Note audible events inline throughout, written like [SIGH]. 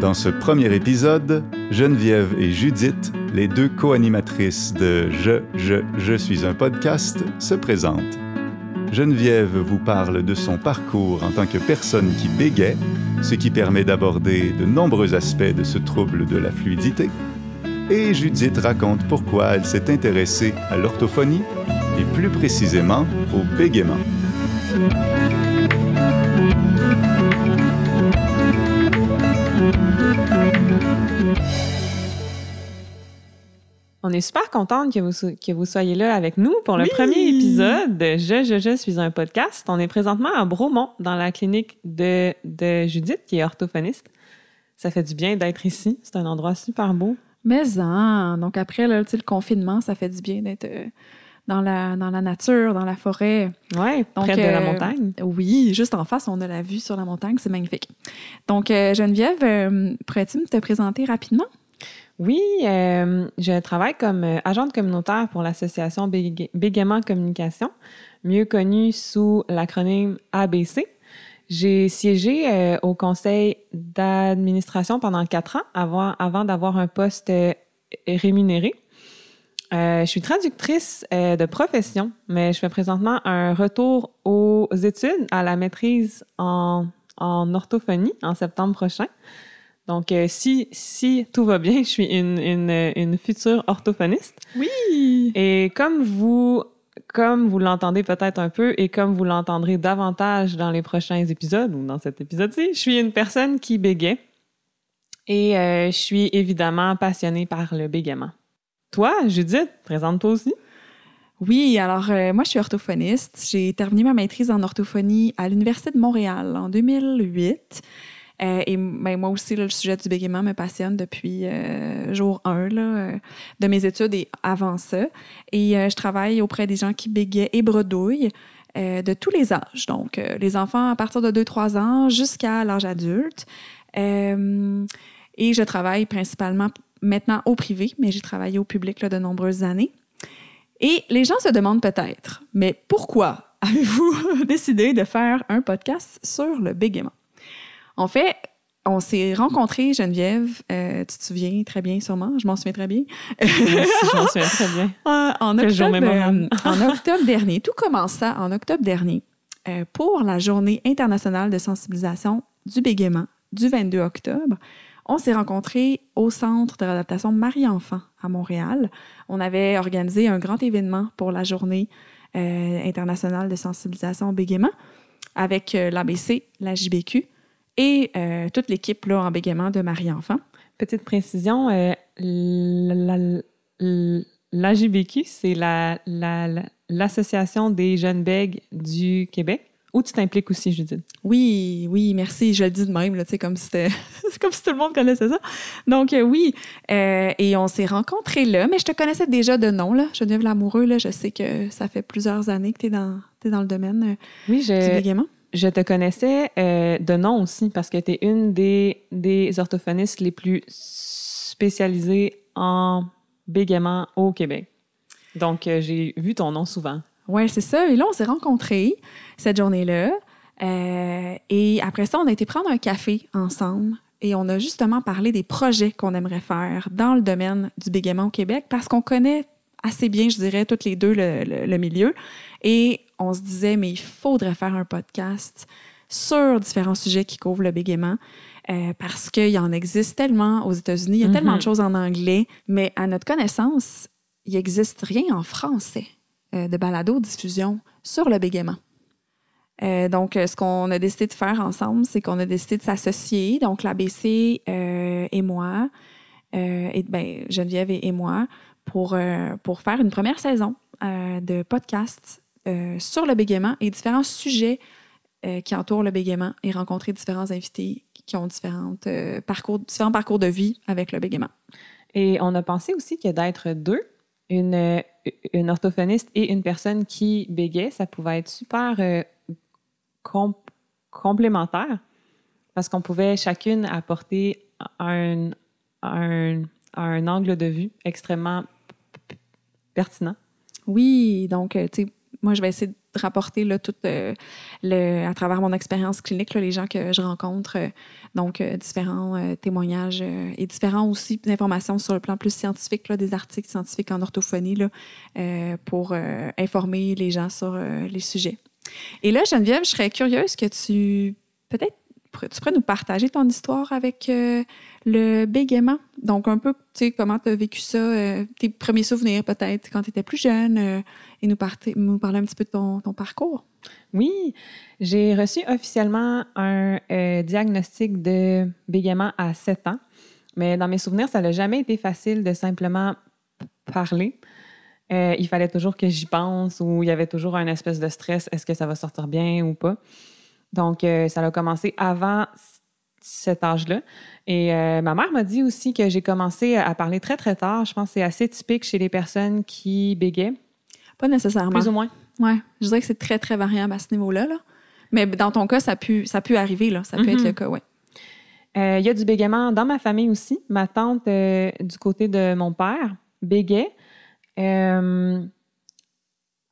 Dans ce premier épisode, Geneviève et Judith, les deux co-animatrices de Je, je, je suis un podcast, se présentent. Geneviève vous parle de son parcours en tant que personne qui bégait ce qui permet d'aborder de nombreux aspects de ce trouble de la fluidité. Et Judith raconte pourquoi elle s'est intéressée à l'orthophonie et plus précisément au bégaiement. est super contente que vous, que vous soyez là avec nous pour le premier épisode de Je, je, je suis un podcast. On est présentement à Bromont, dans la clinique de, de Judith, qui est orthophoniste. Ça fait du bien d'être ici. C'est un endroit super beau. Mais hein, donc après le confinement, ça fait du bien d'être euh, dans, la, dans la nature, dans la forêt. Oui, près de la euh, montagne. Oui, juste en face, on a la vue sur la montagne, c'est magnifique. Donc euh, Geneviève, pourrais-tu te présenter rapidement? Oui, euh, je travaille comme euh, agente communautaire pour l'association bégament Communication, mieux connue sous l'acronyme ABC. J'ai siégé euh, au conseil d'administration pendant quatre ans avant, d'avoir un poste rémunéré. je suis traductrice de profession, mais je fais présentement un retour aux études à la maîtrise en orthophonie en septembre prochain. Donc, euh, si, tout va bien, [LAUGHS] je suis euh, une, future orthophoniste. Oui! Et comme vous, comme vous l'entendez peut-être un peu et comme vous l'entendrez davantage dans les prochains épisodes ou dans cet épisode-ci, je suis une personne qui bégait. et euh, je suis évidemment passionnée par le bégaiement. Toi, Judith, présente-toi aussi. Oui, alors moi je suis orthophoniste. J'ai terminé ma maîtrise en orthophonie à l'Université de Montréal en 2008. Euh, et ben, moi aussi, le sujet du bégaiement me passionne depuis euh, jour 1 là, euh, de mes études et avant ça. Et je travaille auprès des gens qui bégaient et bredouillent de tous les âges. Donc, les enfants à partir de 2-3 ans jusqu'à l'âge adulte. et je travaille principalement maintenant au privé, mais j'ai travaillé au public là, de nombreuses années. Et les gens se demandent peut-être, mais pourquoi avez-vous [LAUGHS] décidé de faire un podcast sur le bégaiement? En fait, on s'est rencontrés, Geneviève, euh, tu te souviens très bien sûrement, je m'en souviens très bien. je m'en [LAUGHS] souviens très bien. en, octobre, euh, en, octobre, dernier, tout commença en octobre dernier euh, pour la journée internationale de sensibilisation du bégaiement du 22 octobre. On s'est rencontrés au Centre de réadaptation Marie-Enfant à Montréal. On avait organisé un grand événement pour la journée internationale de sensibilisation au bégaiement avec l'ABC, la JBQ, et euh, toute l'équipe là, en bégaiement de Marie-Enfant. Petite précision, euh, l'AGBQ, c'est l'Association la, des jeunes bègues du Québec. où tu t'impliques aussi, Judith? Oui, oui, merci. Je le dis de même, là, comme, si [LAUGHS] comme si tout le monde connaissait ça. Donc, euh, oui, euh, et on s'est rencontrés là, mais je te connaissais déjà de nom, là. Geneviève Lamoureux, là, je sais que ça fait plusieurs années que tu es dans, es dans le domaine oui, je, du bégaiement je te connaissais euh, de nom aussi parce que tu es une des, orthophonistes les plus spécialisées en bégaiement au Québec. Donc, euh, j'ai vu ton nom souvent. Oui, c'est ça. Et là, on s'est rencontrés cette journée-là. Euh, et après ça, on a été prendre un café ensemble et on a justement parlé des projets qu'on aimerait faire dans le domaine du bégaiement au Québec parce qu'on connaît assez bien, je dirais, toutes les deux le, milieu. Et on se disait, mais il faudrait faire un podcast sur différents sujets qui couvrent le bégaiement. Euh, parce qu'il en existe tellement aux États-Unis, il y a tellement de mm-hmm. choses en anglais, mais à notre connaissance, il n'existe rien en français euh, de balado-diffusion sur le bégaiement. Euh, donc, ce qu'on a décidé de faire ensemble, c'est qu'on a décidé de s'associer, donc l'ABC et moi, et ben, Geneviève et moi, pour, euh, pour faire une première saison euh, de podcast euh, sur le bégaiement et différents sujets qui entourent le bégaiement et rencontrer différents invités qui ont différentes, parcours, différents parcours de vie avec le bégaiement. Et on a pensé aussi que d'être deux, une, une, orthophoniste et une personne qui bégait, ça pouvait être super complémentaire parce qu'on pouvait chacune apporter un, un, un, angle de vue extrêmement pertinent. Oui, donc, euh, tu sais, moi, je vais essayer de rapporter là, tout euh, le, à travers mon expérience clinique, les gens que je rencontre, euh, donc différents témoignages et différents aussi informations sur le plan plus scientifique, des articles scientifiques en orthophonie là, pour informer les gens sur les sujets. Et là, Geneviève, je serais curieuse que tu peut-être pourrais, tu pourrais nous partager ton histoire avec euh, le bégaiement? Donc, un peu, tu sais, comment tu as vécu ça, euh, tes premiers souvenirs peut-être quand tu étais plus jeune, euh, et nous, nous, parler un petit peu de ton, ton parcours. Oui, j'ai reçu officiellement un diagnostic de bégaiement à 7 ans, mais dans mes souvenirs, ça n'a jamais été facile de simplement parler. il fallait toujours que j'y pense ou il y avait toujours un espèce de stress, est-ce que ça va sortir bien ou pas? Donc, euh, ça a commencé avant cet âge-là. Et euh, ma mère m'a dit aussi que j'ai commencé à parler très, très tard. Je pense que c'est assez typique chez les personnes qui bégaient. Pas nécessairement. Plus ou moins. Oui. Je dirais que c'est très, très variable à ce niveau-là. Là. Mais dans ton cas, ça peut ça pu arriver. Là. Ça peut être mm-hmm. le cas, oui. Euh, il y a du bégaiement dans ma famille aussi. Ma tante, du côté de mon père, bégait.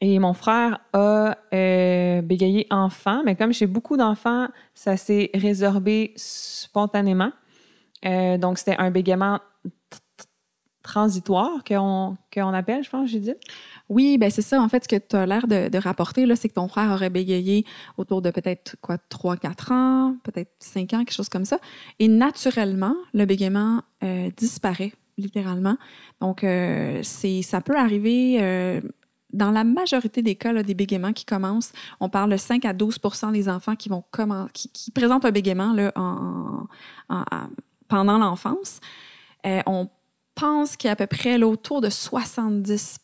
Et mon frère a euh, bégayé enfant, mais comme j'ai beaucoup d'enfants, ça s'est résorbé spontanément. Euh, donc, c'était un bégaiement transitoire qu'on appelle, je pense, dit. Oui, ben c'est ça. En fait, ce que tu as l'air de, de, rapporter, c'est que ton frère aurait bégayé autour de peut-être quoi 3-4 ans, peut-être 5 ans, quelque chose comme ça. Et naturellement, le bégaiement euh, disparaît, littéralement. Donc, euh, ça peut arriver dans la majorité des cas des bégaiements qui commencent, on parle de 5 à 12 des enfants qui, vont qui, présentent un bégaiement là, pendant l'enfance. Euh, on pense qu'il y a à peu près autour de 70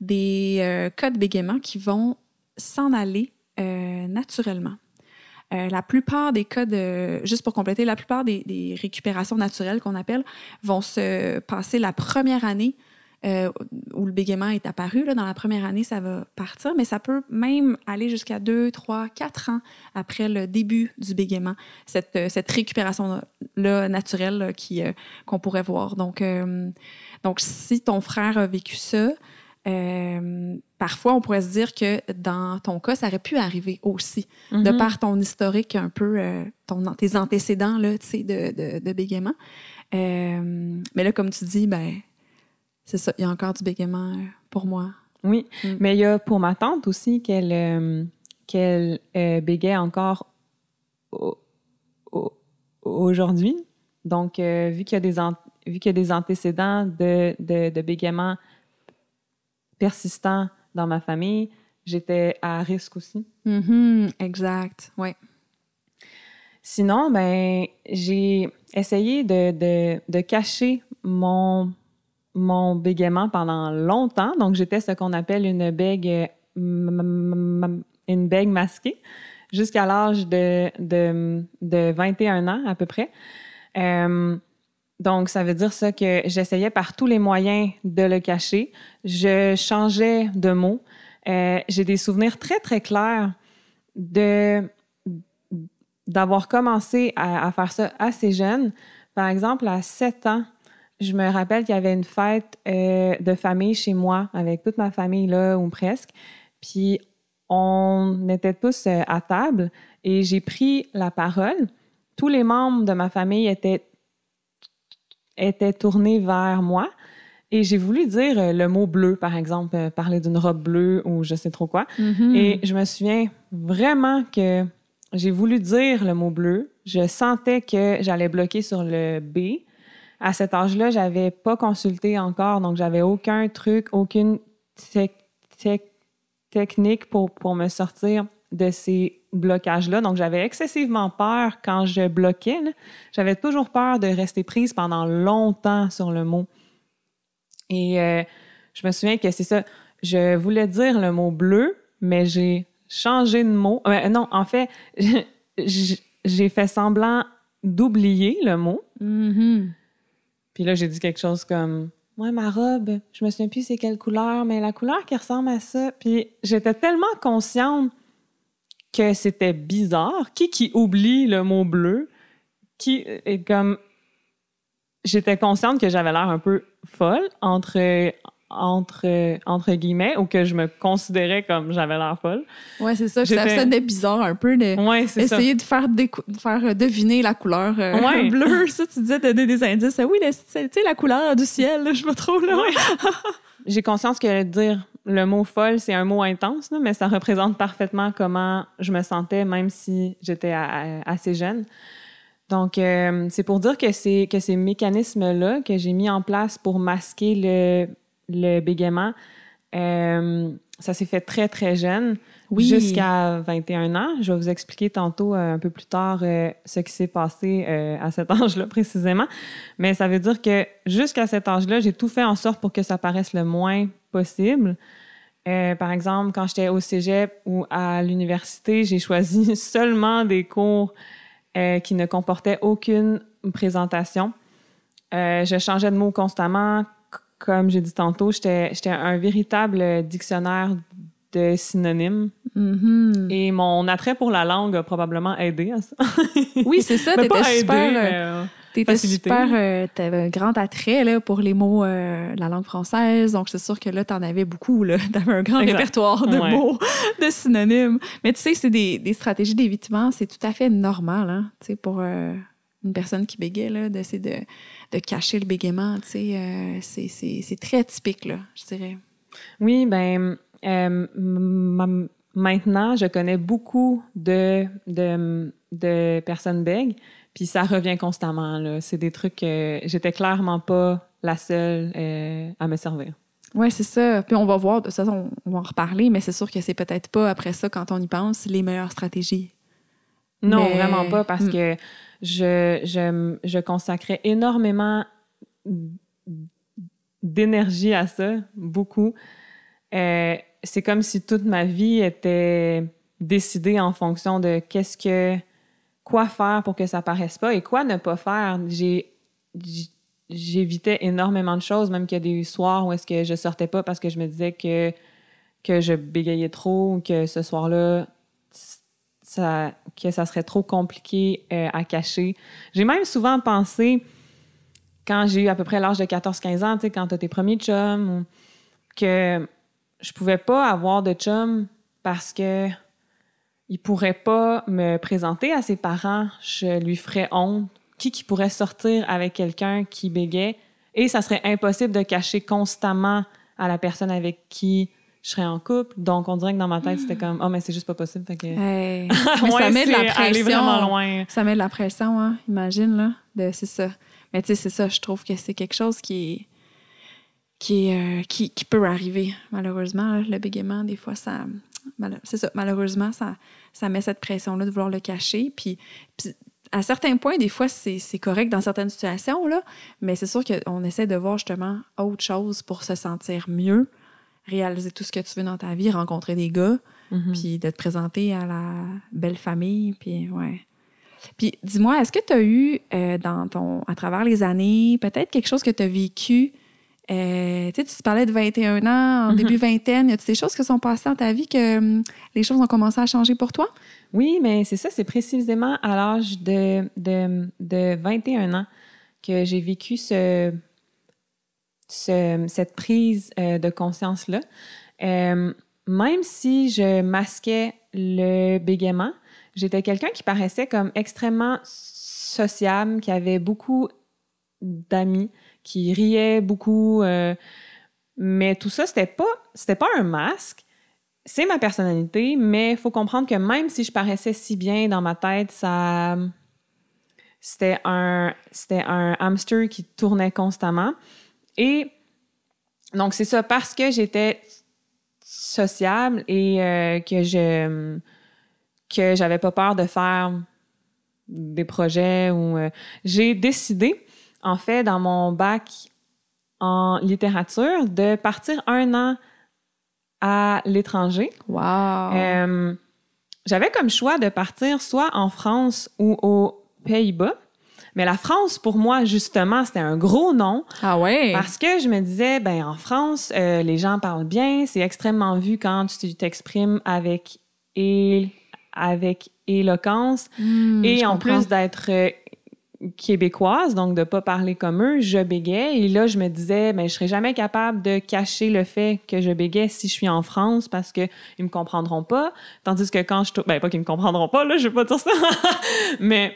des euh, cas de bégaiement qui vont s'en aller euh, naturellement. la plupart des cas juste pour compléter, la plupart des récupérations naturelles qu'on appelle vont se passer la première année euh, où le bégaiement est apparu. Là, dans la première année, ça va partir, mais ça peut même aller jusqu'à 2, 3, 4 ans après le début du bégaiement, cette, euh, récupération-là naturelle qui, euh, qu'on pourrait voir. Donc, donc, si ton frère a vécu ça, parfois, on pourrait se dire que dans ton cas, ça aurait pu arriver aussi, de mhm. par ton historique un peu, tes antécédents là, de, de, bégaiement. mais là, comme tu dis, ben, c'est ça, il y a encore du bégaiement euh, pour moi. Oui, mm. mais il y a pour ma tante aussi qu'elle euh, qu'elle euh, bégait encore aujourd'hui. Donc, vu qu'il y a des, des antécédents de, de, bégaiement persistant dans ma famille, j'étais à risque aussi. Mm-hmm, exact, oui. Sinon, ben, j'ai essayé de cacher mon, mon bégaiement pendant longtemps. Donc, j'étais ce qu'on appelle une bègue, euh, une masquée jusqu'à l'âge de, de, 21 ans à peu près. Euh, donc, ça veut dire ça que j'essayais par tous les moyens de le cacher. Je changeais de mots. Euh, j'ai des souvenirs très, très clairs d'avoir commencé à, à, faire ça assez jeune. Par exemple, à 7 ans, je me rappelle qu'il y avait une fête euh, de famille chez moi, avec toute ma famille, là, ou presque. Puis on était tous euh, à table et j'ai pris la parole. Tous les membres de ma famille étaient, étaient tournés vers moi et j'ai voulu dire euh, le mot bleu, par exemple, parler d'une robe bleue ou je sais trop quoi. Mm-hmm. Et je me souviens vraiment que j'ai voulu dire le mot bleu. Je sentais que j'allais bloquer sur le B à cet âge-là, j'avais pas consulté encore, donc j'avais aucun truc, aucune technique pour, pour me sortir de ces blocages-là. Donc, j'avais excessivement peur quand je bloquais. J'avais toujours peur de rester prise pendant longtemps sur le mot. Et euh, je me souviens que c'est ça. Je voulais dire le mot bleu, mais j'ai changé de mot. Euh, ben, non, en fait, [LAUGHS] j'ai fait semblant d'oublier le mot. Mm-hmm. Puis là, j'ai dit quelque chose comme Moi ma robe, je me souviens plus c'est quelle couleur, mais la couleur qui ressemble à ça. Puis j'étais tellement consciente que c'était bizarre. Qui qui oublie le mot bleu? Qui est comme. J'étais consciente que j'avais l'air un peu folle entre entre, entre guillemets, ou que je me considérais comme j'avais l'air folle. Oui, c'est ça. Ça sonnait bizarre un peu de essayer de faire, faire euh, deviner la couleur euh, [LAUGHS] bleue. Ça, tu disais donner des indices. Oui, tu la couleur du ciel, je me trouve [LAUGHS] J'ai conscience que dire le mot folle, c'est un mot intense, mais ça représente parfaitement comment je me sentais, même si j'étais assez jeune. Donc, euh, c'est pour dire que, que ces mécanismes-là que j'ai mis en place pour masquer le le bégaiement. Euh, ça s'est fait très, très jeune, jusqu'à 21 ans. Je vais vous expliquer tantôt, euh, un peu plus tard, euh, ce qui s'est passé à cet [LAUGHS] âge-là précisément. Mais ça veut dire que jusqu'à cet âge-là, j'ai tout fait en sorte pour que ça paraisse le moins possible. par exemple, quand j'étais au cégep ou à l'université, j'ai [LAUGHS] choisi seulement des cours qui ne comportaient aucune présentation. je changeais de mots constamment, comme j'ai dit tantôt, j'étais un véritable dictionnaire de synonymes. Mm-hmm. Et mon attrait pour la langue a probablement aidé à ça. [LAUGHS] oui, c'est ça. [LAUGHS] T'étais super... Aidé, super... Euh, euh, euh, t'avais un grand attrait pour les mots la langue française. Donc, c'est sûr que là, t'en avais beaucoup. [LAUGHS] T'avais un grand répertoire de mots, de synonymes. Mais tu sais, c'est des, stratégies d'évitement. C'est tout à fait normal hein, pour une personne qui là D'essayer de de cacher le bégaiement. sais, euh, c'est très typique, là, je dirais. Oui, ben euh, maintenant, je connais beaucoup de, de, personnes bègues, puis ça revient constamment. C'est des trucs que j'étais clairement pas la seule euh, à me servir. Oui, c'est ça. Puis on va voir, de toute façon, on va en reparler, mais c'est sûr que c'est peut-être pas, après ça, quand on y pense, les meilleures stratégies. Non, vraiment pas, parce mm. que je, je, je consacrais énormément d'énergie à ça, beaucoup. Euh, c'est comme si toute ma vie était décidée en fonction de qu'est-ce que quoi faire pour que ça paraisse pas et quoi ne pas faire. J'ai j'évitais énormément de choses, même qu'il y a des soirs où est-ce que je sortais pas parce que je me disais que que je bégayais trop ou que ce soir-là que ça serait trop compliqué euh, à cacher. J'ai même souvent pensé, quand j'ai eu à peu près l'âge de 14-15 ans, quand tu as tes premiers chums, que je pouvais pas avoir de chum parce que il pourrait pas me présenter à ses parents, je lui ferais honte. Qui qui pourrait sortir avec quelqu'un qui bégait et ça serait impossible de cacher constamment à la personne avec qui je serais en couple. Donc, on dirait que dans ma tête, c'était comme, oh, mais c'est juste pas possible. [LAUGHS] ça met de la pression. Ça met de la pression, hein, imagine, là. De... C'est ça. Mais tu sais, c'est ça, je trouve que c'est quelque chose qui euh, qui, qui, peut arriver, malheureusement. le bégaiement, des fois, ça. C'est ça, malheureusement, ça, ça met cette pression-là de vouloir le cacher. Puis, à certains points, des fois, c'est correct dans certaines situations, là, mais c'est sûr qu'on essaie de voir justement autre chose pour se sentir mieux réaliser tout ce que tu veux dans ta vie, rencontrer des gars, mm-hmm. puis de te présenter à la belle famille, puis ouais. Puis dis-moi, est-ce que tu as eu euh, dans ton, à travers les années, peut-être quelque chose que tu as vécu? Euh, tu sais, parlais de 21 ans, en mm-hmm. début vingtaine, y a-t-il des choses qui sont passées dans ta vie que hum, les choses ont commencé à changer pour toi? Oui, mais c'est ça, c'est précisément à l'âge de, de 21 ans que j'ai vécu ce, cette prise euh, de conscience-là. Euh, même si je masquais le bégaiement, j'étais quelqu'un qui paraissait comme extrêmement sociable, qui avait beaucoup d'amis, qui riait beaucoup. Euh, mais tout ça, c'était pas, c'était pas un masque. C'est ma personnalité, mais il faut comprendre que même si je paraissais si bien dans ma tête, ça, c'était un, c'était un hamster qui tournait constamment. Et donc, c'est ça, parce que j'étais sociable et euh, que je que j'avais pas peur de faire des projets ou euh, j'ai décidé en fait dans mon bac en littérature de partir un an à l'étranger. Wow. Euh, j'avais comme choix de partir soit en France ou aux Pays-Bas mais la France, pour moi, justement, c'était un gros nom. Ah ouais? Parce que je me disais, ben en France, euh, les gens parlent bien, c'est extrêmement vu quand tu t'exprimes avec avec éloquence. Hmm, et en plus d'être euh, québécoise, donc de pas parler comme eux, je bégayais. Et là, je me disais, ben, je serais jamais capable de cacher le fait que je bégayais si je suis en France parce que ils me comprendront pas. Tandis que quand je, ben pas qu'ils me comprendront pas, là, je vais pas dire ça, [LAUGHS] mais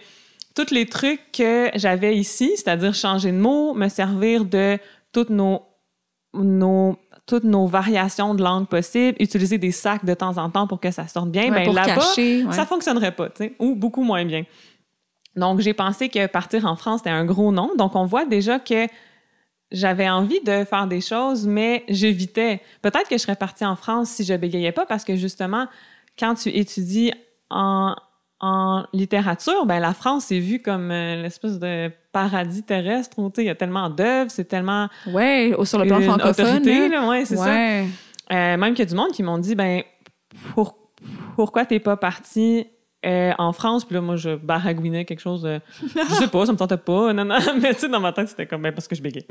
tous les trucs que j'avais ici, c'est-à-dire changer de mots, me servir de toutes nos, toutes nos variations de langue possibles, utiliser des sacs de temps en temps pour que ça sorte bien, ben là-bas, ça fonctionnerait pas, ou beaucoup moins bien. Donc, j'ai pensé que partir en France, c'était un gros nom. Donc, on voit déjà que j'avais envie de faire des choses, mais j'évitais. Peut-être que je serais partie en France si je bégayais pas, parce que justement, quand tu étudies en, en littérature, ben, la France est vue comme euh, l'espèce de paradis terrestre. Il y a tellement d'œuvres, c'est tellement. ouais sur le plan francophone. ouais, c'est ça. Euh, même qu'il y a du monde qui m'ont dit ben, pour, pourquoi t'es pas parti euh, en France? Puis là, moi, je baragouinais quelque chose de. je sais pas, ça me tentait pas. Non, [LAUGHS] Mais tu sais, dans ma tête, c'était comme ben, parce que je bégayais.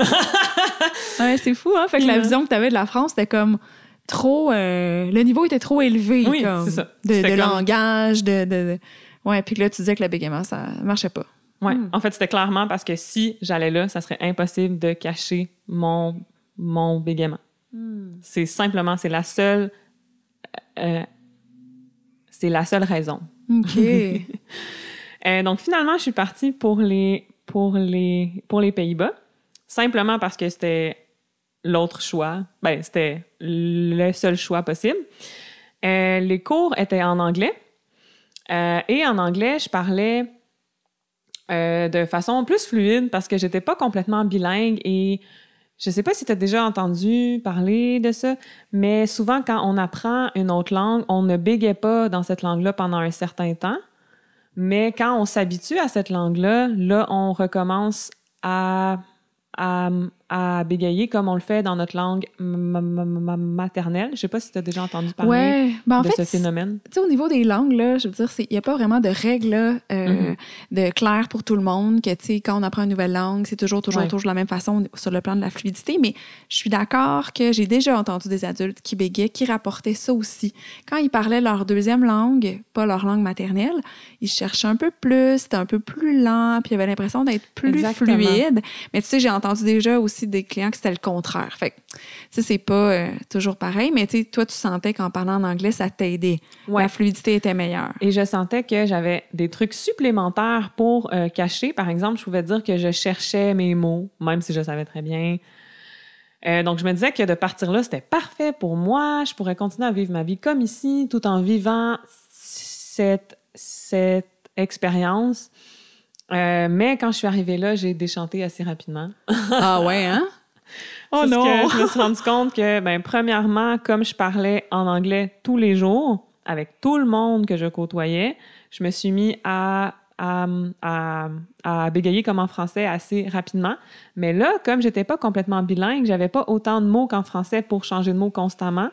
c'est fou, hein? Fait que la mm. vision que avais de la France, c'était comme trop. Euh, le niveau était trop élevé. Oui, comme, ça. De, langage, de, de, Ouais, puis là, tu disais que le bégaiement, ça marchait pas. Ouais. Hmm. En fait, c'était clairement parce que si j'allais là, ça serait impossible de cacher mon, mon bégaiement. Hmm. C'est simplement, c'est la seule. Euh, c'est la seule raison. OK. [LAUGHS] Euh, donc, finalement, je suis partie pour les, pour les, pour les Pays-Bas, simplement parce que c'était l'autre choix. Ben, c'était le seul choix possible. Euh, les cours étaient en anglais. Euh, et en anglais, je parlais euh, de façon plus fluide parce que j'étais pas complètement bilingue et je sais pas si tu as déjà entendu parler de ça, mais souvent quand on apprend une autre langue, on ne bégait pas dans cette langue-là pendant un certain temps. Mais quand on s'habitue à cette langue-là, là, on recommence à à bégayer comme on le fait dans notre langue maternelle. Je sais pas si tu as déjà entendu parler ben, de ce phénomène. au niveau des langues, là, je veux dire, il n'y a pas vraiment de règles claire euh, mm-hmm. de claires pour tout le monde, que quand on apprend une nouvelle langue, c'est toujours, toujours, toujours de la même façon sur le plan de la fluidité, mais je suis d'accord que j'ai déjà entendu des adultes qui bégayaient, qui rapportaient ça aussi. Quand ils parlaient leur deuxième langue, pas leur langue maternelle, ils cherchaient un peu plus, c'était un peu plus lent, puis ils avaient l'impression d'être plus Exactement. fluide. Mais tu sais, j'ai entendu déjà aussi des clients que c'était le contraire. Fait c'est pas euh, toujours pareil, mais tu toi, tu sentais qu'en parlant en anglais, ça t'aidait. La fluidité était meilleure. Et je sentais que j'avais des trucs supplémentaires pour euh, cacher. Par exemple, je pouvais dire que je cherchais mes mots, même si je savais très bien. Euh, donc, je me disais que de partir là, c'était parfait pour moi. Je pourrais continuer à vivre ma vie comme ici, tout en vivant cette, cette expérience euh, mais quand je suis arrivée là, j'ai déchanté assez rapidement. ah ouais, hein? [LAUGHS] Oh Parce non! Que je me suis rendue compte que, ben, premièrement, comme je parlais en anglais tous les jours, avec tout le monde que je côtoyais, je me suis mis à, bégayer comme en français assez rapidement. Mais là, comme j'étais pas complètement bilingue, j'avais pas autant de mots qu'en français pour changer de mots constamment.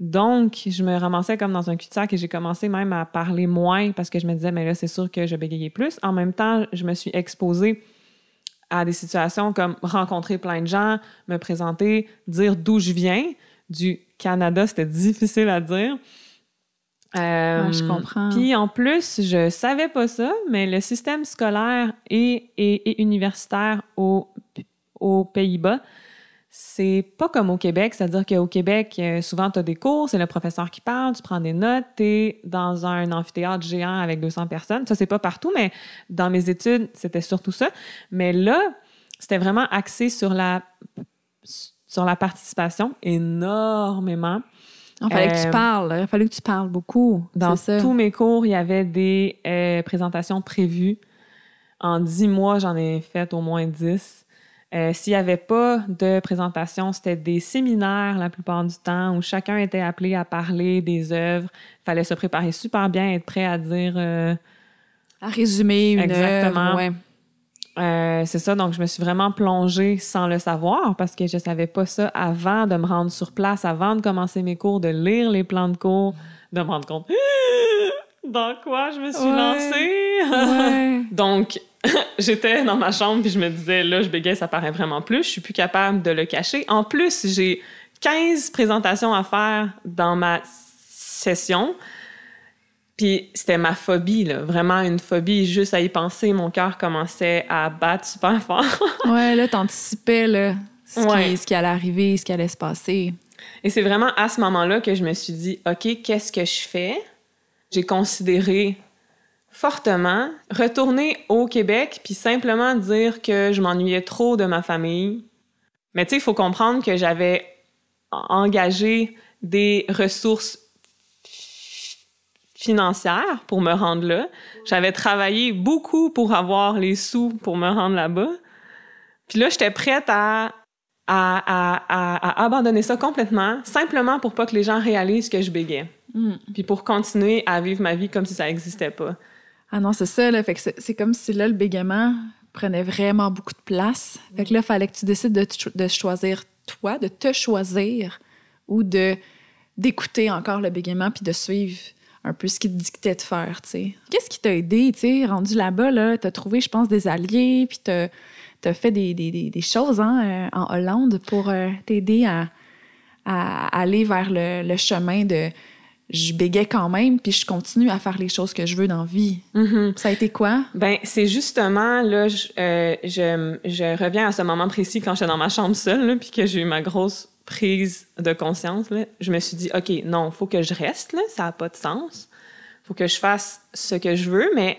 Donc, je me ramassais comme dans un cul-de-sac et j'ai commencé même à parler moins parce que je me disais, mais là, c'est sûr que je bégayais plus. En même temps, je me suis exposée à des situations comme rencontrer plein de gens, me présenter, dire d'où je viens. Du Canada, c'était [LAUGHS] difficile à dire. je euh, comprends. Puis en plus, je savais pas ça, mais le système scolaire et, universitaire aux Pays-Bas c'est pas comme au Québec, c'est-à-dire qu'au Québec, euh, souvent, tu as des cours, c'est le professeur qui parle, tu prends des notes, tu dans un amphithéâtre géant avec 200 personnes. Ça, c'est pas partout, mais dans mes études, c'était surtout ça. Mais là, c'était vraiment axé sur la, sur la participation énormément. Il fallait que tu euh, parles, il fallait que tu parles beaucoup. Dans tous mes cours, il y avait des euh, présentations prévues. En dix mois, j'en ai fait au moins dix. Euh, s'il n'y avait pas de présentation, c'était des séminaires la plupart du temps où chacun était appelé à parler des œuvres. Il fallait se préparer super bien, être prêt à dire. Euh, à résumer une Exactement. Euh, c'est ça, donc je me suis vraiment plongée sans le savoir parce que je ne savais pas ça avant de me rendre sur place, avant de commencer mes cours, de lire les plans de cours, de me rendre compte [GASPS] dans quoi je me suis lancée. [LAUGHS] donc, [LAUGHS] j'étais dans ma chambre puis je me disais, là, je bégaye, ça paraît vraiment plus. Je suis plus capable de le cacher. En plus, j'ai 15 présentations à faire dans ma session. Puis c'était ma phobie, là, vraiment une phobie. Juste à y penser, mon cœur commençait à battre super [LAUGHS] fort. ouais, là, t'anticipais là, ce, qui, ce qui allait arriver, ce qui allait se passer. Et c'est vraiment à ce moment-là que je me suis dit, OK, qu'est-ce que je fais? J'ai considéré fortement, retourner au Québec puis simplement dire que je m'ennuyais trop de ma famille. Mais tu sais, il faut comprendre que j'avais engagé des ressources financières pour me rendre là. J'avais travaillé beaucoup pour avoir les sous pour me rendre là-bas. Puis là, j'étais prête à à, à, abandonner ça complètement, simplement pour pas que les gens réalisent que je bégayais. Mm. Puis pour continuer à vivre ma vie comme si ça n'existait pas. Ah non, c'est ça, là. Fait que c'est comme si là, le bégaiement prenait vraiment beaucoup de place. Fait que là, il fallait que tu décides de, choisir toi, de te choisir ou de d'écouter encore le bégaiement puis de suivre un peu ce qu'il te dictait de faire, Qu'est-ce qui t'a aidé, tu rendu là-bas, là, as t'as trouvé, je pense, des alliés, puis t'as as fait des, choses hein, euh, en Hollande pour euh, t'aider à, à, aller vers le chemin de je bégais quand même, puis je continue à faire les choses que je veux dans la vie. Mm-hmm. Ça a été quoi? Ben, c'est justement, là, euh, je, je, reviens à ce moment précis quand j'étais dans ma chambre seule, puis que j'ai eu ma grosse prise de conscience. Je me suis dit, OK, non, faut que je reste, là, ça n'a pas de sens. faut que je fasse ce que je veux, mais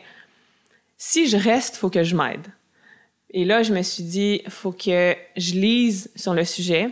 si je reste, faut que je m'aide. Et là, je me suis dit, faut que je lise sur le sujet,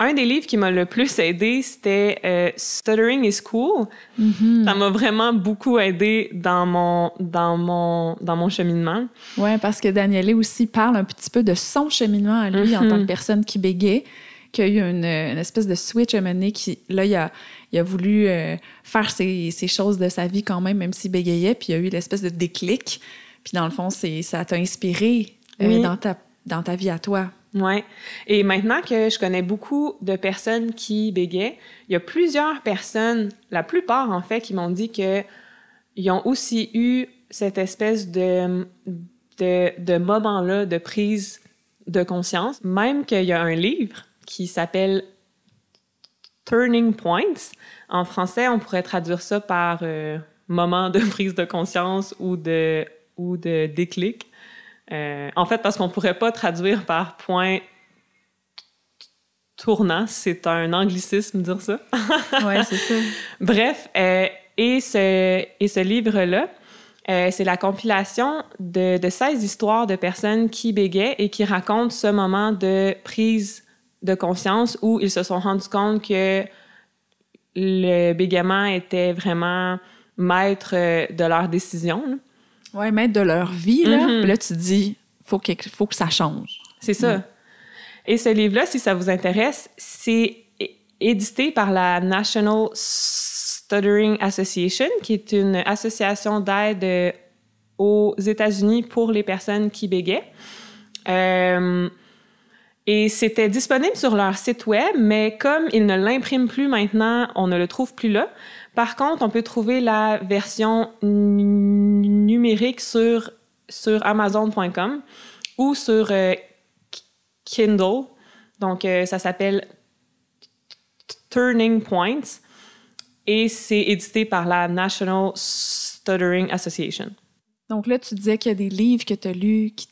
un des livres qui m'a le plus aidé, c'était euh, Stuttering is Cool. Mhm. Ça m'a vraiment beaucoup aidé dans mon, dans mon, dans mon cheminement. Oui, parce que Danielle aussi parle un petit peu de son cheminement à lui en tant mhm. que personne qui bégait, qu'il y a eu une, espèce de switch à mener qui, là, il a, il a voulu euh, faire ses choses de sa vie quand même, même s'il bégayait, puis il y a eu l'espèce de déclic. Puis dans le fond, ça t'a inspiré euh, dans, ta, dans ta vie à toi. Oui. Et maintenant que je connais beaucoup de personnes qui bégaient, il y a plusieurs personnes, la plupart en fait, qui m'ont dit qu'ils ont aussi eu cette espèce de, de, de moment-là de prise de conscience. Même qu'il y a un livre qui s'appelle Turning Points. En français, on pourrait traduire ça par euh, moment de prise de conscience ou de, ou de déclic. Euh, en fait, parce qu'on ne pourrait pas traduire par point tournant, c'est un anglicisme dire ça. [LAUGHS] oui, c'est ça. Bref, euh, et ce, et ce livre-là, euh, c'est la compilation de, de, 16 histoires de personnes qui bégaient et qui racontent ce moment de prise de conscience où ils se sont rendus compte que le bégaiement était vraiment maître de leurs décisions ouais, mettre de leur vie. Là, mm-hmm. là tu dis, faut que, faut que ça change. C'est ça. Mm. Et ce livre-là, si ça vous intéresse, c'est édité par la National Stuttering Association, qui est une association d'aide euh, aux États-Unis pour les personnes qui bégaient. Euh, et c'était disponible sur leur site web, mais comme ils ne l'impriment plus maintenant, on ne le trouve plus là. Par contre, on peut trouver la version numérique sur, sur Amazon.com ou sur euh, Kindle. Donc, euh, ça s'appelle Turning Points et c'est édité par la National Stuttering Association. Donc là, tu disais qu'il y a des livres que tu as lus qui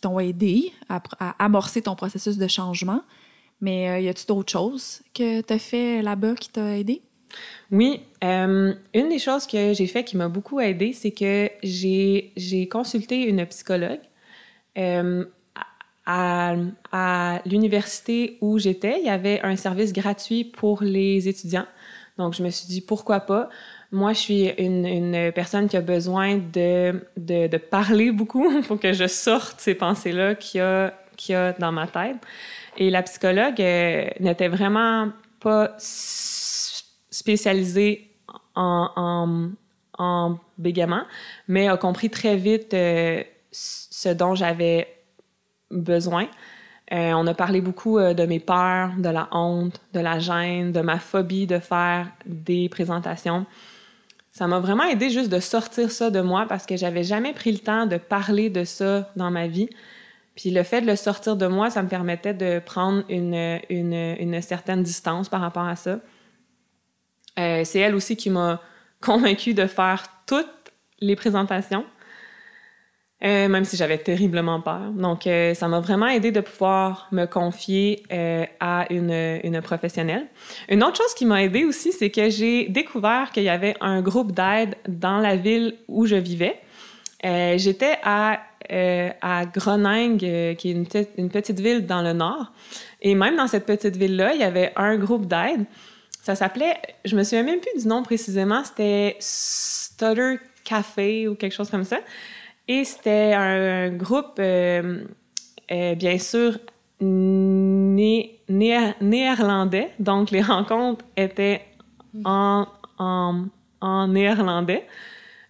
t'ont aidé à, amorcer ton processus de changement. Mais euh, y a il d'autres choses que tu as fait là-bas qui t'a aidé? Oui, euh, une des choses que j'ai fait qui m'a beaucoup aidée, c'est que j'ai consulté une psychologue euh, à, à l'université où j'étais. Il y avait un service gratuit pour les étudiants. Donc, je me suis dit, pourquoi pas? Moi, je suis une, une personne qui a besoin de, de, parler beaucoup [LAUGHS] pour que je sorte ces pensées-là qu'il y, a, a dans ma tête. Et la psychologue euh, n'était vraiment pas spécialisée en, en, bégaiement, mais a compris très vite euh, ce dont j'avais besoin. Euh, on a parlé beaucoup euh, de mes peurs, de la honte, de la gêne, de ma phobie de faire des présentations. Ça m'a vraiment aidé juste de sortir ça de moi parce que j'avais jamais pris le temps de parler de ça dans ma vie. Puis le fait de le sortir de moi, ça me permettait de prendre une, une, une certaine distance par rapport à ça. Euh, c'est elle aussi qui m'a [LAUGHS] convaincue de faire toutes les présentations, euh, même si j'avais terriblement peur. Donc, euh, ça m'a vraiment aidé de pouvoir me confier à une, une, professionnelle. Une autre chose qui m'a aidé aussi, c'est que j'ai découvert qu'il y avait un groupe d'aide dans la ville où je vivais. J'étais à, à Groningue, qui est une, une petite ville dans le nord. Et même dans cette petite ville-là, il y avait un groupe d'aide ça s'appelait, je me souviens même plus du nom précisément, c'était Stutter Café ou quelque chose comme ça. Et c'était un, groupe, euh, euh, bien sûr, né, né, néerlandais. Donc, les rencontres étaient en, en, en néerlandais.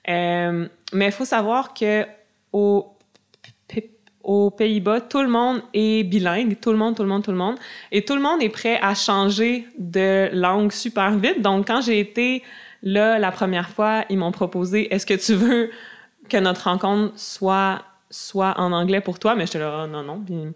Euh, mais il faut savoir que au aux Pays-Bas, tout le monde est bilingue, tout le monde, tout le monde, tout le monde. Et tout le monde est prêt à changer de langue super vite. Donc, quand j'ai été là la première fois, ils m'ont proposé est-ce que tu veux que notre rencontre soit, soit en anglais pour toi Mais leur là, oh, non, non.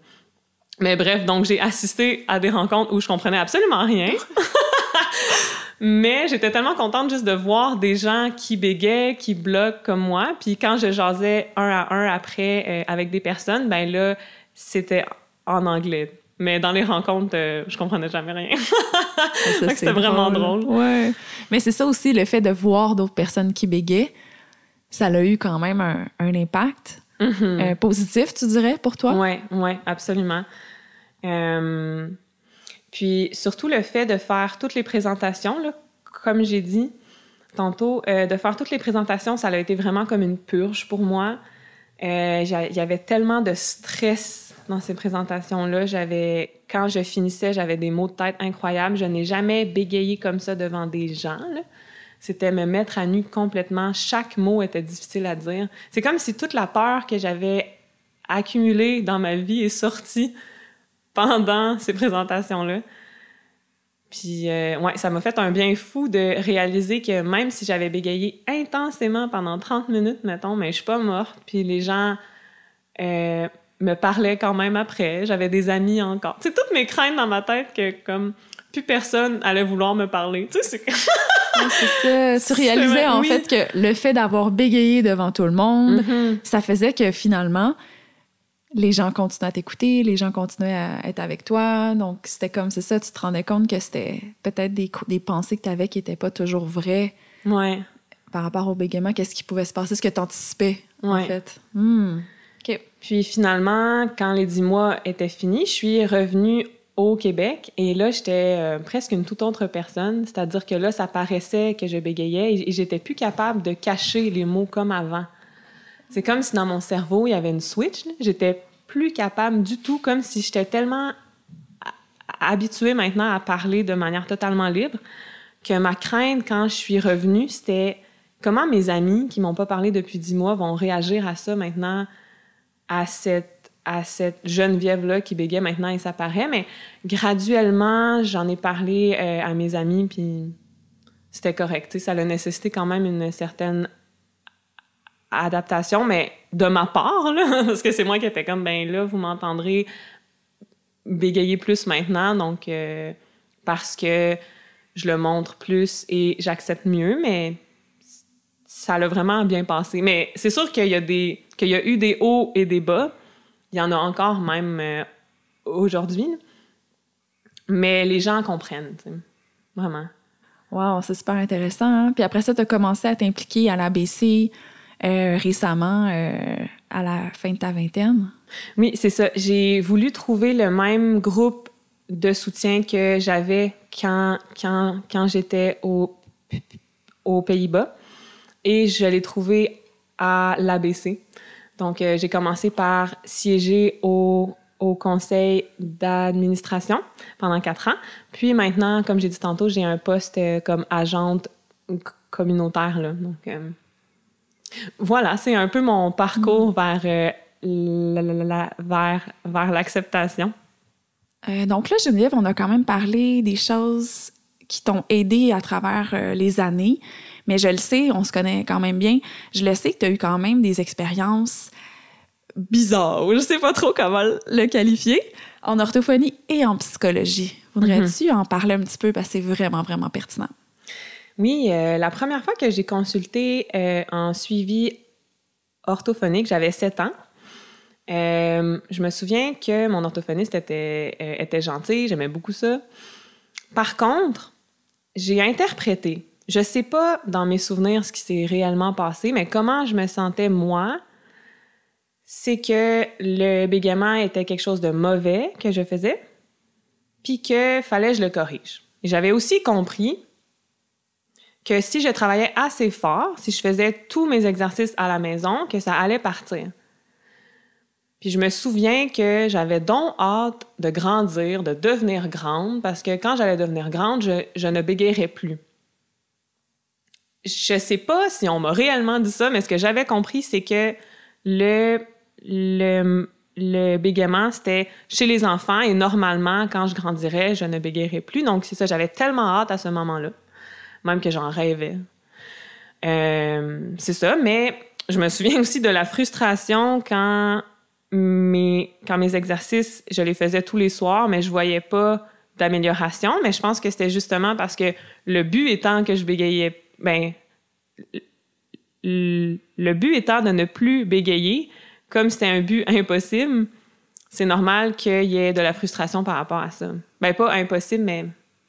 Mais bref, donc j'ai assisté à des rencontres où je comprenais absolument rien. [LAUGHS] Mais j'étais tellement contente juste de voir des gens qui béguaient, qui bloquent comme moi. Puis quand je jasais un à un après euh, avec des personnes, ben là, c'était en anglais. Mais dans les rencontres, euh, je comprenais jamais rien. [LAUGHS] c'était vraiment drôle. Ouais. Mais c'est ça aussi, le fait de voir d'autres personnes qui béguaient, ça a eu quand même un, impact mm-hmm. euh, positif, tu dirais, pour toi? Oui, ouais, absolument. Euh, puis surtout le fait de faire toutes les présentations, comme j'ai dit tantôt, euh, de faire toutes les présentations, ça a été vraiment comme une purge pour moi. Euh, il y avait tellement de stress dans ces présentations-là. J'avais, quand je finissais, j'avais des mots de tête incroyables. Je n'ai jamais bégayé comme ça devant des gens. c'était me mettre à nu complètement. Chaque mot était difficile à dire. C'est comme si toute la peur que j'avais accumulée dans ma vie est sortie pendant ces présentations-là. Puis, euh, ouais, ça m'a fait un bien fou de réaliser que même si j'avais bégayé intensément pendant 30 minutes, mettons, mais je suis pas morte. Puis les gens euh, me parlaient quand même après. J'avais des amis encore. C'est toutes mes craintes dans ma tête que, comme, plus personne allait vouloir me parler. Tu sais, c'est [LAUGHS] ça. Tu réalisais en fait que le fait d'avoir bégayé devant tout le monde, mm-hmm. ça faisait que finalement, les gens continuaient à t'écouter, les gens continuaient à être avec toi. Donc, c'était comme, c'est ça, tu te rendais compte que c'était peut-être des, des, pensées que tu avais qui n'étaient pas toujours vraies. Ouais. Par rapport au bégaiement, qu'est-ce qui pouvait se passer, ce que tu anticipais, en fait. Hmm. OK. Puis finalement, quand les dix mois étaient finis, je suis revenue au Québec et là, j'étais euh, presque une toute autre personne. C'est-à-dire que là, ça paraissait que je bégayais et j'étais plus capable de cacher les mots comme avant. C'est comme si dans mon cerveau, il y avait une switch. J'étais plus capable du tout, comme si j'étais tellement habituée maintenant à parler de manière totalement libre que ma crainte quand je suis revenue, c'était comment mes amis qui m'ont pas parlé depuis dix mois vont réagir à ça maintenant, à cette, à cette Geneviève-là qui bégait maintenant et ça paraît. Mais graduellement, j'en ai parlé euh, à mes amis, puis c'était correct. ça a nécessité quand même une certaine adaptation, mais de ma part, [LAUGHS] parce que c'est moi qui étais comme, ben là, vous m'entendrez bégayer plus maintenant, donc euh, parce que je le montre plus et j'accepte mieux, mais ça l'a vraiment bien passé. Mais c'est sûr qu'il y, a des, y a eu des hauts et des bas. Il y en a encore même euh, aujourd'hui. Mais les gens comprennent, vraiment. Wow, c'est super intéressant. Hein. Puis après ça, tu as commencé à t'impliquer à l'ABC, euh, récemment euh, à la fin de ta vingtaine. Oui, c'est ça. J'ai voulu trouver le même groupe de soutien que j'avais quand, quand, quand j'étais au, aux Pays-Bas et je l'ai trouvé à l'ABC. Donc, euh, j'ai commencé par siéger au, au conseil d'administration pendant quatre ans. Puis maintenant, comme j'ai dit tantôt, j'ai un poste comme agente communautaire. Là. Donc, voilà, c'est un peu mon parcours mm. vers euh, la, vers, l'acceptation. Euh, donc là, Geneviève, on a quand même parlé des choses qui t'ont aidé à travers euh, les années, mais je le sais, on se connaît quand même bien. Je le sais que tu as eu quand même des expériences bizarres, je ne sais pas trop comment le qualifier, en orthophonie et en psychologie. Voudrais-tu mm-hmm. en parler un petit peu parce que c'est vraiment, vraiment pertinent? Oui, euh, la première fois que j'ai consulté euh, en suivi orthophonique, j'avais 7 ans. Euh, je me souviens que mon orthophoniste était, gentil, j'aimais beaucoup ça. Par contre, j'ai interprété. Je ne sais pas dans mes souvenirs ce qui s'est réellement passé, mais comment je me sentais moi, c'est que le bégaiement était quelque chose de mauvais que je faisais, puis que fallait que je le corrige. J'avais aussi compris que si je travaillais assez fort, si je faisais tous mes exercices à la maison, que ça allait partir. Puis je me souviens que j'avais donc hâte de grandir, de devenir grande, parce que quand j'allais devenir grande, je, ne bégayerais plus. Je sais pas si on m'a réellement dit ça, mais ce que j'avais compris, c'est que le, le, le bégaiement, c'était chez les enfants et normalement, quand je grandirais, je ne bégayerais plus. Donc, c'est ça, j'avais tellement hâte à ce moment-là même que j'en rêvais. Euh, c'est ça, mais je me souviens aussi de la frustration quand mes, quand mes exercices, je les faisais tous les soirs, mais je voyais pas d'amélioration. Mais je pense que c'était justement parce que le but étant que je bégayais, ben, le but étant de ne plus bégayer, comme c'était un but impossible, c'est normal qu'il y ait de la frustration par rapport à ça. Ben, pas impossible, mais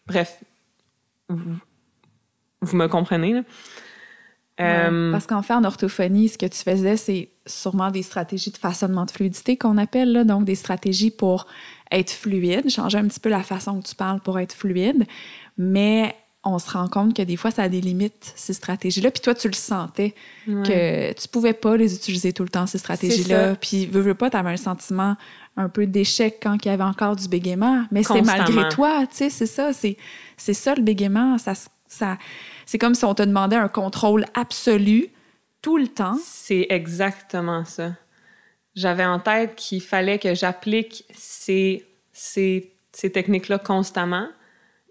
bref, vous me comprenez, euh, parce qu'en fait, en orthophonie, ce que tu faisais, c'est sûrement des stratégies de façonnement de fluidité qu'on appelle, là, donc des stratégies pour être fluide, changer un petit peu la façon que tu parles pour être fluide, mais on se rend compte que des fois, ça a des limites, ces stratégies-là. Puis toi, tu le sentais, que tu pouvais pas les utiliser tout le temps, ces stratégies-là. Puis, veux, veux pas, avais un sentiment un peu d'échec quand il y avait encore du bégaiement, mais c'est malgré toi, tu sais, c'est ça, c'est ça le bégaiement, ça... ça c'est comme si on te demandait un contrôle absolu tout le temps. C'est exactement ça. J'avais en tête qu'il fallait que j'applique ces, ces, ces techniques-là constamment.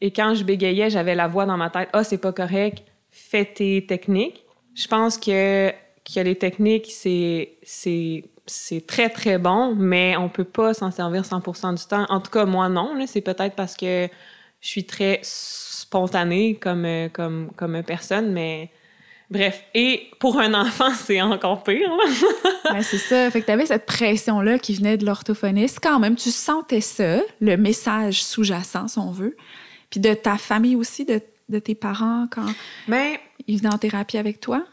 Et quand je bégayais, j'avais la voix dans ma tête, ah, c'est pas correct, fais tes techniques. Je pense que, que les techniques, c'est, c'est, c'est très, très bon, mais on peut pas s'en servir 100 du temps. En tout cas, moi, non. C'est peut-être parce que je suis très spontanée comme, euh, comme, comme personne, mais bref. Et pour un enfant, c'est encore pire. [LAUGHS] Ben, c'est ça. Fait que t'avais cette pression-là qui venait de l'orthophoniste. Quand même, tu sentais ça, le message sous-jacent, si on veut. Puis de ta famille aussi, de, tes parents, quand mais, ben, ils venaient en thérapie avec toi.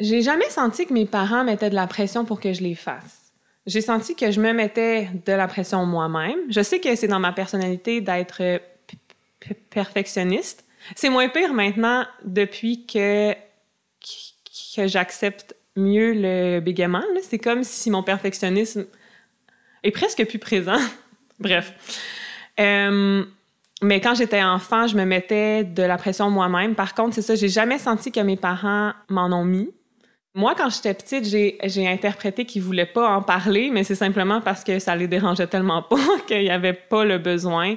J'ai jamais senti que mes parents mettaient de la pression pour que je les fasse j'ai senti que je me mettais de la pression moi-même. Je sais que c'est dans ma personnalité d'être euh, perfectionniste. C'est moins pire maintenant depuis que, que j'accepte mieux le bégaiement. C'est comme si mon perfectionnisme est presque plus présent. [LAUGHS] Bref. mais quand j'étais enfant, je me mettais de la pression moi-même. Par contre, c'est ça, j'ai jamais senti que mes parents m'en ont mis. Moi, quand j'étais petite, j'ai interprété qu'ils voulaient pas en parler, mais c'est simplement parce que ça les dérangeait tellement [LAUGHS] pas qu'il n'y avait pas le besoin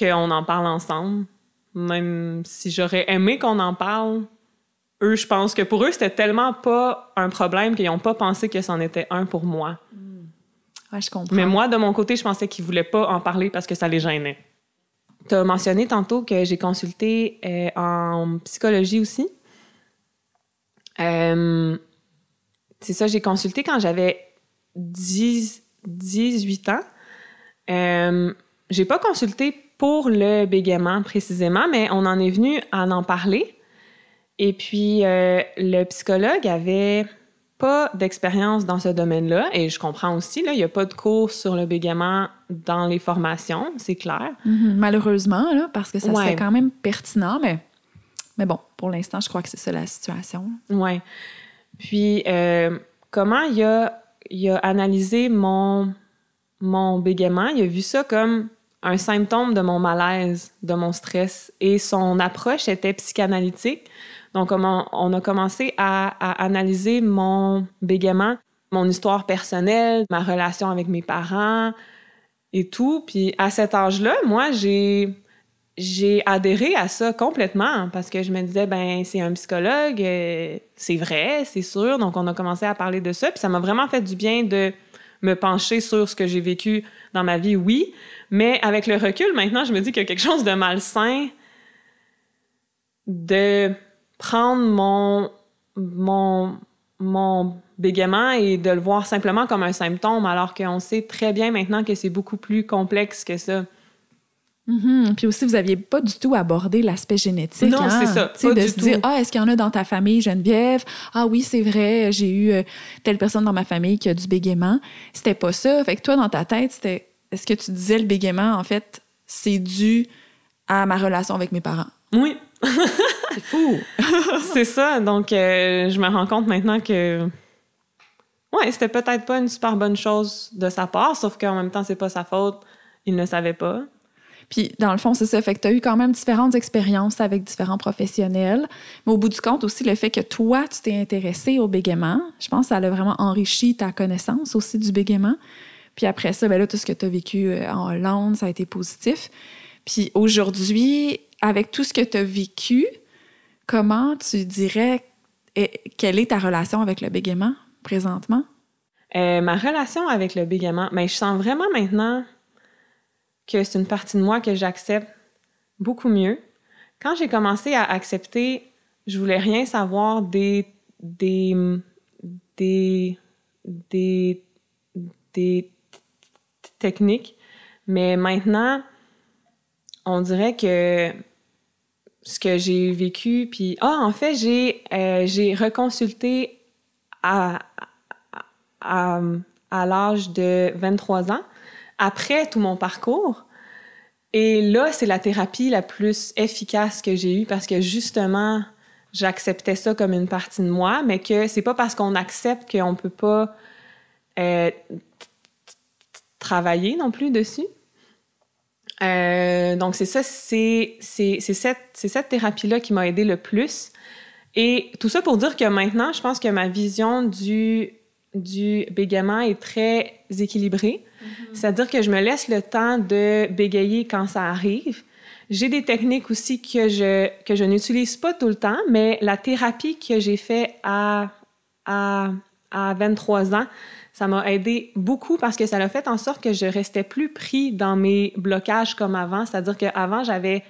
qu'on en parle ensemble. Même si j'aurais aimé qu'on en parle, eux, je pense que pour eux, c'était tellement pas un problème qu'ils n'ont pas pensé que c'en était un pour moi. Mm. Ouais, je comprends. Mais moi, de mon côté, je pensais qu'ils voulaient pas en parler parce que ça les gênait. Tu as mentionné tantôt que j'ai consulté euh, en psychologie aussi. Euh, c'est ça, j'ai consulté quand j'avais 10, 18 ans. Euh, j'ai pas consulté pour le bégaiement précisément, mais on en est venu à en parler. Et puis, euh, le psychologue avait pas d'expérience dans ce domaine-là, et je comprends aussi, là, il n'y a pas de cours sur le bégaiement dans les formations, c'est clair. Mhm, malheureusement, là, parce que ça serait quand même pertinent, mais, mais bon, pour l'instant, je crois que c'est ça la situation. Oui. Puis, euh, comment il a, analysé mon, mon bégaiement? Il a vu ça comme un symptôme de mon malaise, de mon stress. Et son approche était psychanalytique. Donc, on a commencé à, analyser mon bégaiement, mon histoire personnelle, ma relation avec mes parents et tout. Puis à cet âge-là, moi, j'ai j'ai adhéré à ça complètement parce que je me disais ben c'est un psychologue, euh, c'est vrai, c'est sûr. Donc on a commencé à parler de ça, puis ça m'a vraiment fait du bien de me pencher sur ce que j'ai vécu dans ma vie, oui. Mais avec le recul, maintenant, je me dis qu'il y a quelque chose de malsain de prendre mon, mon, mon bégaiement et de le voir simplement comme un symptôme, alors qu'on sait très bien maintenant que c'est beaucoup plus complexe que ça. Mhm. Puis aussi, vous n'aviez pas du tout abordé l'aspect génétique. Non, c'est hein. ça. Pas du tout. dire, ah, est-ce qu'il y en a dans ta famille, Geneviève? Ah oui, c'est vrai, j'ai eu euh, telle personne dans ma famille qui a du bégaiement. C'était pas ça. Fait que toi, dans ta tête, c'était, est-ce que tu disais le bégaiement, en fait, c'est dû à ma relation avec mes parents? Oui. [LAUGHS] c'est fou. [LAUGHS] c'est ça. Donc, euh, je me rends compte maintenant que ouais, c'était peut-être pas une super bonne chose de sa part, sauf qu'en même temps, c'est pas sa faute. Il ne savait pas. Puis dans le fond, c'est ça. Fait que tu as eu quand même différentes expériences avec différents professionnels. Mais au bout du compte, aussi, le fait que toi, tu t'es intéressé au bégaiement, je pense que ça a vraiment enrichi ta connaissance aussi du bégaiement. Puis après ça, ben là, tout ce que tu as vécu euh, en Hollande, ça a été positif. Puis aujourd'hui, avec tout ce que tu as vécu, comment tu dirais eh, quelle est ta relation avec le bégaiement présentement? Euh, ma relation avec le bégaiement, mais ben, je sens vraiment maintenant que c'est une partie de moi que j'accepte beaucoup mieux. Quand j'ai commencé à accepter, je voulais rien savoir des des des des, techniques, mais maintenant on dirait que ce que j'ai vécu puis ah en fait j'ai euh, j'ai reconsulté à, à l'âge de 23 ans après tout mon parcours. Et là, c'est la thérapie la plus efficace que j'ai eue parce que justement, j'acceptais ça comme une partie de moi, mais que c'est pas parce qu'on accepte qu'on peut pas euh, travailler non plus dessus. Euh, donc, c'est ça, c'est cette, thérapie-là qui m'a aidé le plus. Et tout ça pour dire que maintenant, je pense que ma vision du, du bégaiement est très équilibrée cest mhm. C'est-à-dire que je me laisse le temps de bégayer quand ça arrive. J'ai des techniques aussi que je, que je n'utilise pas tout le temps, mais la thérapie que j'ai faite à, 23 ans, ça m'a aidé beaucoup parce que ça a fait en sorte que je restais plus pris dans mes blocages comme avant. C'est-à-dire qu'avant, j'avais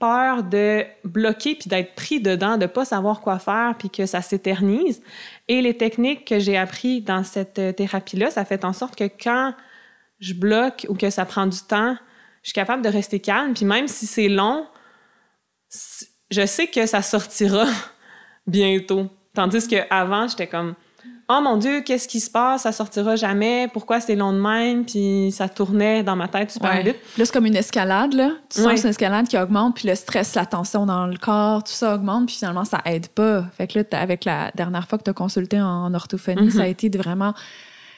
peur de bloquer puis d'être pris dedans, de pas savoir quoi faire puis que ça s'éternise. Et les techniques que j'ai apprises dans cette thérapie-là, ça fait en sorte que quand je bloque ou que ça prend du temps, je suis capable de rester calme. Puis même si c'est long, je sais que ça sortira [LAUGHS] bientôt. Tandis que avant, j'étais comme Oh mon Dieu, qu'est-ce qui se passe? Ça sortira jamais. Pourquoi c'est long de même? Puis ça tournait dans ma tête super vite. Là, c'est comme une escalade. Là. Tu c'est une escalade qui augmente, puis le stress, la tension dans le corps, tout ça augmente, puis finalement, ça aide pas. Fait que là, avec la dernière fois que tu as consulté en orthophonie, mm-hmm. ça a été de vraiment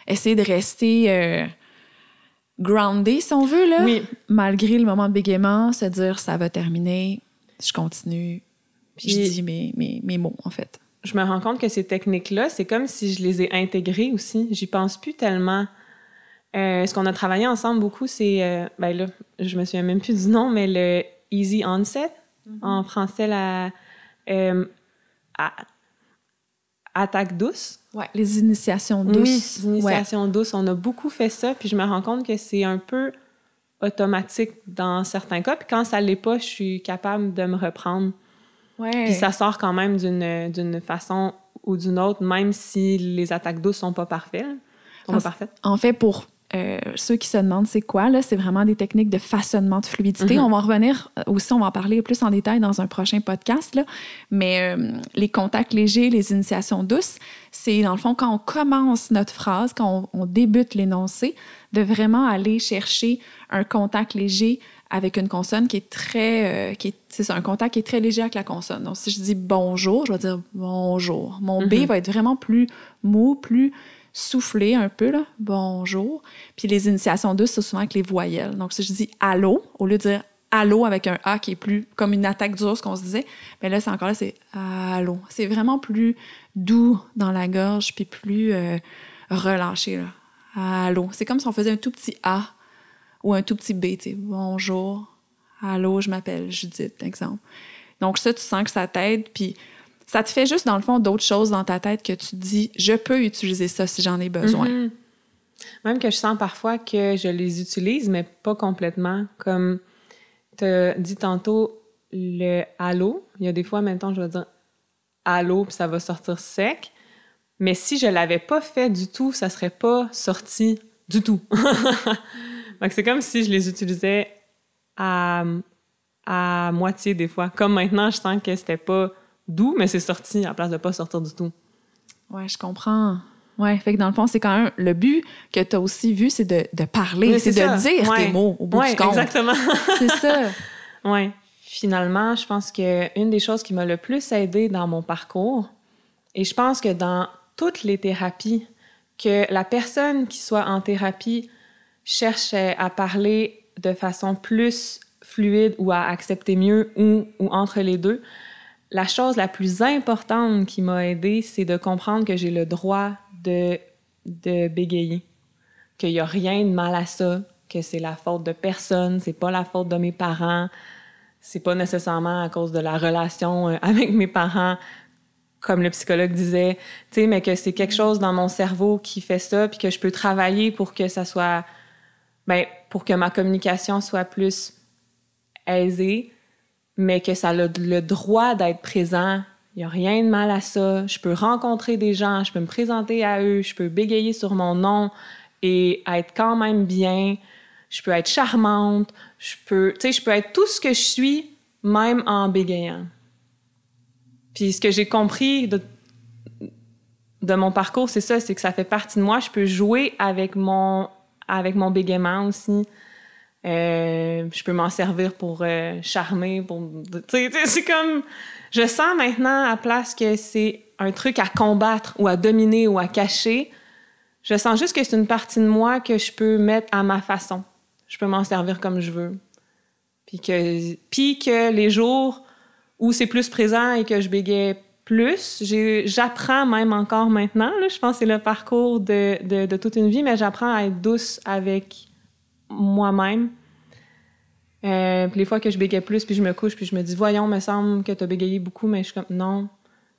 essayer de rester. Euh, groundé, si on veut, là. Oui. Malgré le moment de bégaiement, se dire ça va terminer, je continue, puis je dis mes, mes, mots, en fait. Je me rends compte que ces techniques-là, c'est comme si je les ai intégrées aussi. J'y pense plus tellement. Euh, ce qu'on a travaillé ensemble beaucoup, c'est. Euh, ben là, je me souviens même plus du nom, mais le Easy Onset, mm-hmm. en français, la. Euh, attaque douce. Ouais, les initiations douces. les initiations douces. On a beaucoup fait ça, puis je me rends compte que c'est un peu automatique dans certains cas. Puis quand ça l'est pas, je suis capable de me reprendre. Puis ça sort quand même d'une façon ou d'une autre, même si les attaques douces sont pas parfaites. Sont pas parfaites. En fait, pour euh, ceux qui se demandent c'est quoi, là, c'est vraiment des techniques de façonnement de fluidité. Mhm. On va en revenir euh, aussi, on va en parler plus en détail dans un prochain podcast, là. mais euh, les contacts légers, les initiations douces, c'est dans le fond quand on commence notre phrase, quand on, débute l'énoncé, de vraiment aller chercher un contact léger avec une consonne qui est très, qui c'est un contact qui est très léger avec la consonne. Donc si je dis bonjour, je vais dire bonjour. Mon B mhm. va être vraiment plus mou, plus souffler un peu, là, bonjour. Puis les initiations 2, c'est souvent avec les voyelles. Donc, si je dis allô, au lieu de dire allô avec un A qui est plus comme une attaque dure, ce qu'on se disait, mais ben là, c'est encore là, c'est allô. C'est vraiment plus doux dans la gorge, puis plus euh, relâché, là. Allô. C'est comme si on faisait un tout petit A ou un tout petit B, tu sais, bonjour, allô, je m'appelle Judith, exemple. Donc, ça, tu sens que ça t'aide, puis ça te fait juste, dans le fond, d'autres choses dans ta tête que tu te dis, je peux utiliser ça si j'en ai besoin. Mhm. Même que je sens parfois que je les utilise, mais pas complètement. Comme tu dit tantôt, le allo. il y a des fois, maintenant, je vais dire allô, puis ça va sortir sec. Mais si je l'avais pas fait du tout, ça serait pas sorti du tout. Donc, [LAUGHS] c'est comme si je les utilisais à, à moitié des fois. Comme maintenant, je sens que c'était pas d'où, mais c'est sorti en place de pas sortir du tout. Ouais, je comprends. Ouais, fait que dans le fond, c'est quand même le but que tu as aussi vu, c'est de, parler, c'est de dire tes mots au bout du compte. Exactement. [LAUGHS] c'est ça. Ouais. Finalement, je pense qu'une des choses qui m'a le plus aidée dans mon parcours, et je pense que dans toutes les thérapies, que la personne qui soit en thérapie cherche à parler de façon plus fluide ou à accepter mieux ou, ou entre les deux, la chose la plus importante qui m'a aidée, c'est de comprendre que j'ai le droit de, bégayer, qu'il n'y a rien de mal à ça, que c'est la faute de personne, c'est pas la faute de mes parents, c'est pas nécessairement à cause de la relation euh, [LAUGHS] avec mes parents, comme le psychologue disait, tu sais, mais que c'est quelque chose dans mon cerveau qui fait ça, puis que je peux travailler pour que ça soit, ben, pour que ma communication soit plus aisée, mais que ça a le droit d'être présent. Il n'y a rien de mal à ça. Je peux rencontrer des gens, je peux me présenter à eux, je peux bégayer sur mon nom et être quand même bien. Je peux être charmante, je peux, tu sais, je peux être tout ce que je suis, même en bégayant. Puis ce que j'ai compris de, de mon parcours, c'est ça, c'est que ça fait partie de moi. Je peux jouer avec mon, avec mon bégaiement aussi. Euh, je peux m'en servir pour euh, charmer, pour. tu sais, c'est comme. Je sens maintenant à place que c'est un truc à combattre ou à dominer ou à cacher. Je sens juste que c'est une partie de moi que je peux mettre à ma façon. Je peux m'en servir comme je veux. Puis que, puis que les jours où c'est plus présent et que je bégaye plus, j'apprends même encore maintenant. je pense que c'est le parcours de toute une vie, mais j'apprends à être douce avec moi-même. Euh, puis les fois que je bégaye plus, puis je me couche, puis je me dis, voyons, me semble que tu as bégayé beaucoup, mais je suis comme, non,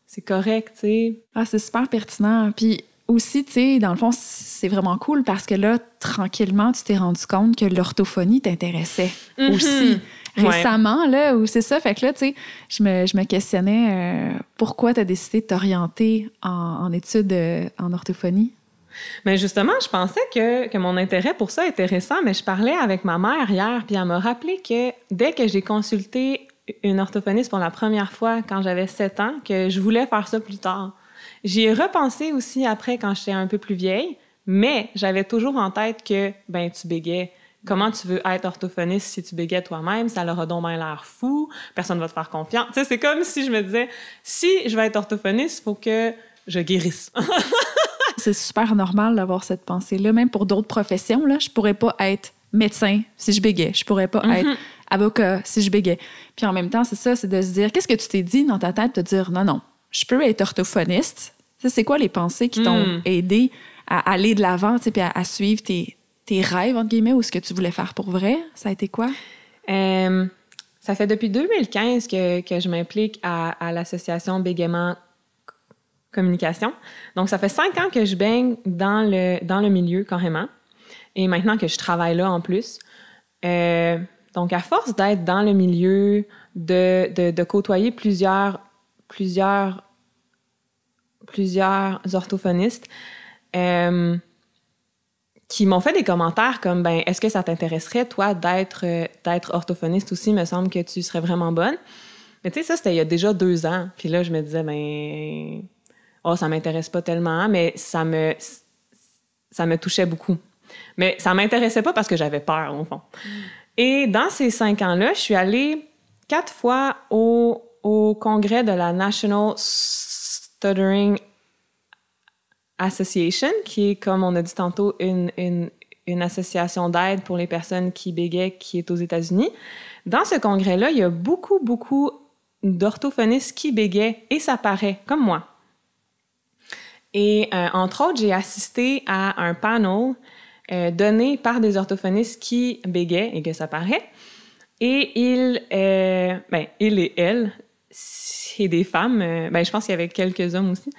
c'est correct, tu sais. Ah, c'est super pertinent. Puis aussi, tu sais, dans le fond, c'est vraiment cool parce que là, tranquillement, tu t'es rendu compte que l'orthophonie t'intéressait mhm. aussi. Récemment, là, où c'est ça, fait que là, tu sais, je me, je me questionnais euh, pourquoi tu as décidé de t'orienter en, études euh, en orthophonie? Mais justement, je pensais que, mon intérêt pour ça était récent, mais je parlais avec ma mère hier, puis elle m'a rappelé que dès que j'ai consulté une orthophoniste pour la première fois quand j'avais 7 ans, que je voulais faire ça plus tard. J'y ai repensé aussi après quand j'étais un peu plus vieille, mais j'avais toujours en tête que, ben, tu bégais. Comment tu veux être orthophoniste si tu bégais toi-même? Ça leur a donc bien l'air fou. Personne ne va te faire confiance. Tu c'est comme si je me disais, si je vais être orthophoniste, il faut que je guérisse. [LAUGHS] c'est super normal d'avoir cette pensée-là. Même pour d'autres professions, là, je pourrais pas être médecin si je bégais. Je pourrais pas mhm. être avocat si je bégais. Puis en même temps, c'est ça, c'est de se dire, qu'est-ce que tu t'es dit dans ta tête, de dire, non, non, je peux être orthophoniste. C'est quoi les pensées qui t'ont mm. aidé à aller de l'avant, puis à, suivre tes, rêves, entre guillemets, ou ce que tu voulais faire pour vrai? Ça a été quoi? Euh, ça fait depuis 2015 que, je m'implique à, l'association Bégaiement communication. Donc, ça fait cinq ans que je baigne dans le, dans le milieu carrément. Et maintenant que je travaille là en plus. Euh, donc, à force d'être dans le milieu, de, côtoyer plusieurs, plusieurs, plusieurs orthophonistes euh, qui m'ont fait des commentaires comme ben est-ce que ça t'intéresserait toi d'être d'être orthophoniste aussi Il me semble que tu serais vraiment bonne mais tu sais ça c'était il y a déjà deux ans puis là je me disais ben oh, ça m'intéresse pas tellement, mais ça me, ça me touchait beaucoup. Mais ça m'intéressait pas parce que j'avais peur, au fond. Et dans ces cinq ans-là, je suis allée quatre fois au, au congrès de la National Stuttering Association, qui est, comme on a dit tantôt, une, association d'aide pour les personnes qui bégayent qui est aux États-Unis. Dans ce congrès-là, il y a beaucoup, beaucoup d'orthophonistes qui bégayent et ça paraît, comme moi. Et euh, entre autres, j'ai assisté à un panel euh, donné par des orthophonistes qui bégayaient et que ça paraît. Et ils, euh, ben, ils et elles, c'est des femmes, ben, je pense qu'il y avait quelques hommes aussi,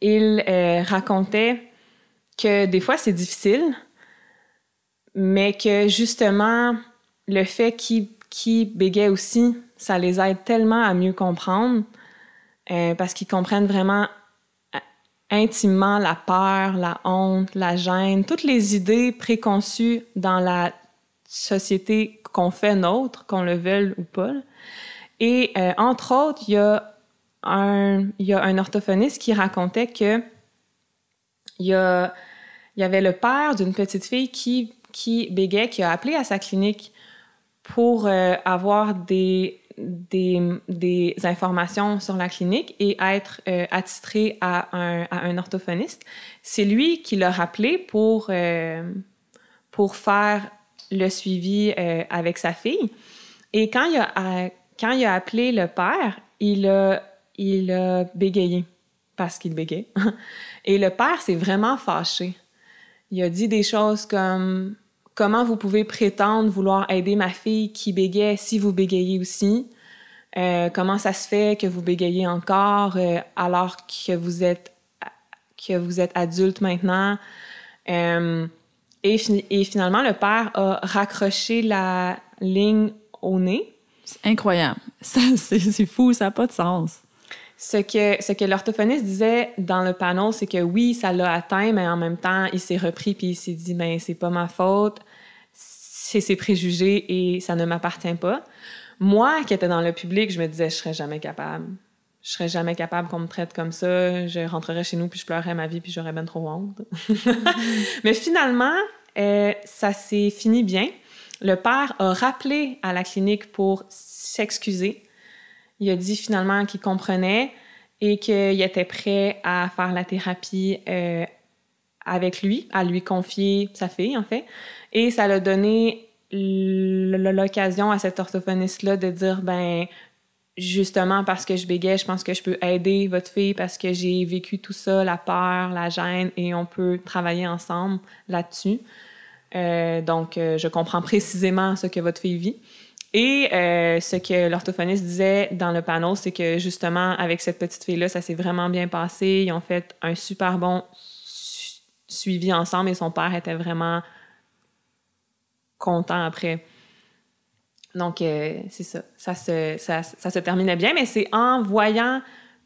ils racontaient que des fois c'est difficile, mais que justement le fait qu'ils qui aussi, ça les aide tellement à mieux comprendre parce qu'ils comprennent vraiment intimement la peur, la honte, la gêne, toutes les idées préconçues dans la société qu'on fait nôtre, qu'on le veuille ou pas. Et euh, entre autres, il y, a un, un orthophoniste qui racontait que il y, avait le père d'une petite fille qui, qui bégait, qui a appelé à sa clinique pour euh, avoir des, des, informations sur la clinique et être euh, attitré à un, à un orthophoniste. C'est lui qui l'a rappelé pour, euh, pour faire le suivi avec sa fille. Et quand il, a, quand il a appelé le père, il a, il a bégayé parce qu'il bégayait. [LAUGHS] et le père s'est vraiment fâché. Il a dit des choses comme Comment vous pouvez prétendre vouloir aider ma fille qui bégaye si vous bégayez aussi? Euh, comment ça se fait que vous bégayez encore euh, alors que vous êtes que vous êtes adulte maintenant? Euh, et, finalement, le père a raccroché la ligne au nez. C'est incroyable. [LAUGHS] c'est fou, ça n'a pas de sens. Ce que, ce que l'orthophoniste disait dans le panneau, c'est que oui, ça l'a atteint, mais en même temps, il s'est repris puis il s'est dit, ben c'est pas ma faute c'est ses préjugés et ça ne m'appartient pas. Moi, qui étais dans le public, je me disais, je serais jamais capable. Je serais jamais capable qu'on me traite comme ça. Je rentrerais chez nous, puis je pleurerais ma vie, puis j'aurais bien trop honte. [LAUGHS] Mais finalement, euh, ça s'est fini bien. Le père a rappelé à la clinique pour s'excuser. Il a dit finalement qu'il comprenait et qu'il était prêt à faire la thérapie euh, avec lui, à lui confier sa fille, en fait. Et ça l'a donné l'occasion à cet orthophoniste-là de dire, ben, justement parce que je bégais, je pense que je peux aider votre fille parce que j'ai vécu tout ça, la peur, la gêne, et on peut travailler ensemble là-dessus. Euh, donc, euh, je comprends précisément ce que votre fille vit. Et euh, ce que l'orthophoniste disait dans le panneau, c'est que justement, avec cette petite fille-là, ça s'est vraiment bien passé. Ils ont fait un super bon suivi ensemble et son père était vraiment content après. Donc, euh, c'est ça. Ça se, terminait bien, mais c'est en voyant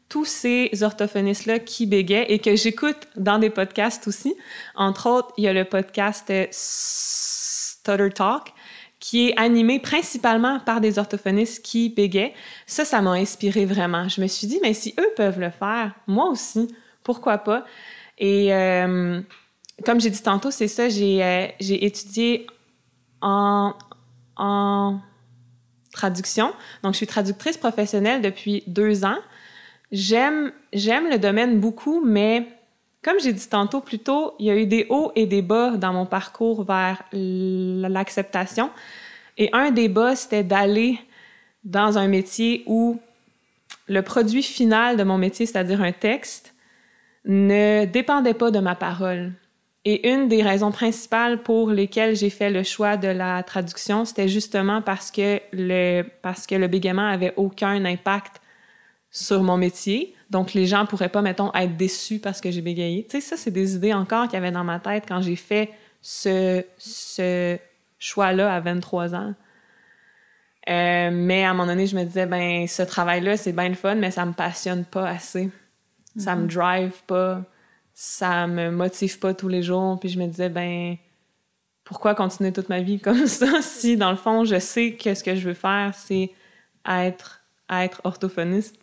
tous ces orthophonistes-là qui béguaient et que j'écoute dans des podcasts aussi. Entre autres, il y a le podcast euh, Stutter Talk qui est animé principalement par des orthophonistes qui béguaient. Ça, ça m'a inspiré vraiment. Je me suis dit, mais si eux peuvent le faire, moi aussi, pourquoi pas? Et euh, comme j'ai dit tantôt, c'est ça, j'ai, euh, étudié en, traduction. Donc, je suis traductrice professionnelle depuis deux ans. J'aime, j'aime le domaine beaucoup, mais comme j'ai dit tantôt plus tôt, il y a eu des hauts et des bas dans mon parcours vers l'acceptation. Et un des bas, c'était d'aller dans un métier où le produit final de mon métier, c'est-à-dire un texte, ne dépendait pas de ma parole. Et une des raisons principales pour lesquelles j'ai fait le choix de la traduction, c'était justement parce que le, parce que le bégaiement avait aucun impact sur mon métier. Donc, les gens pourraient pas, mettons, être déçus parce que j'ai bégayé. Tu sais, ça, c'est des idées encore qu'il y avait dans ma tête quand j'ai fait ce, ce choix-là à 23 ans. Euh, mais à un moment donné, je me disais, ben, ce travail-là, c'est bien le fun, mais ça me passionne pas assez. Ça me mhm. drive pas, ça me motive pas tous les jours. Puis je me disais, ben, pourquoi continuer toute ma vie [LAUGHS] comme ça si, dans le fond, je sais que ce que je veux faire, c'est être, être orthophoniste.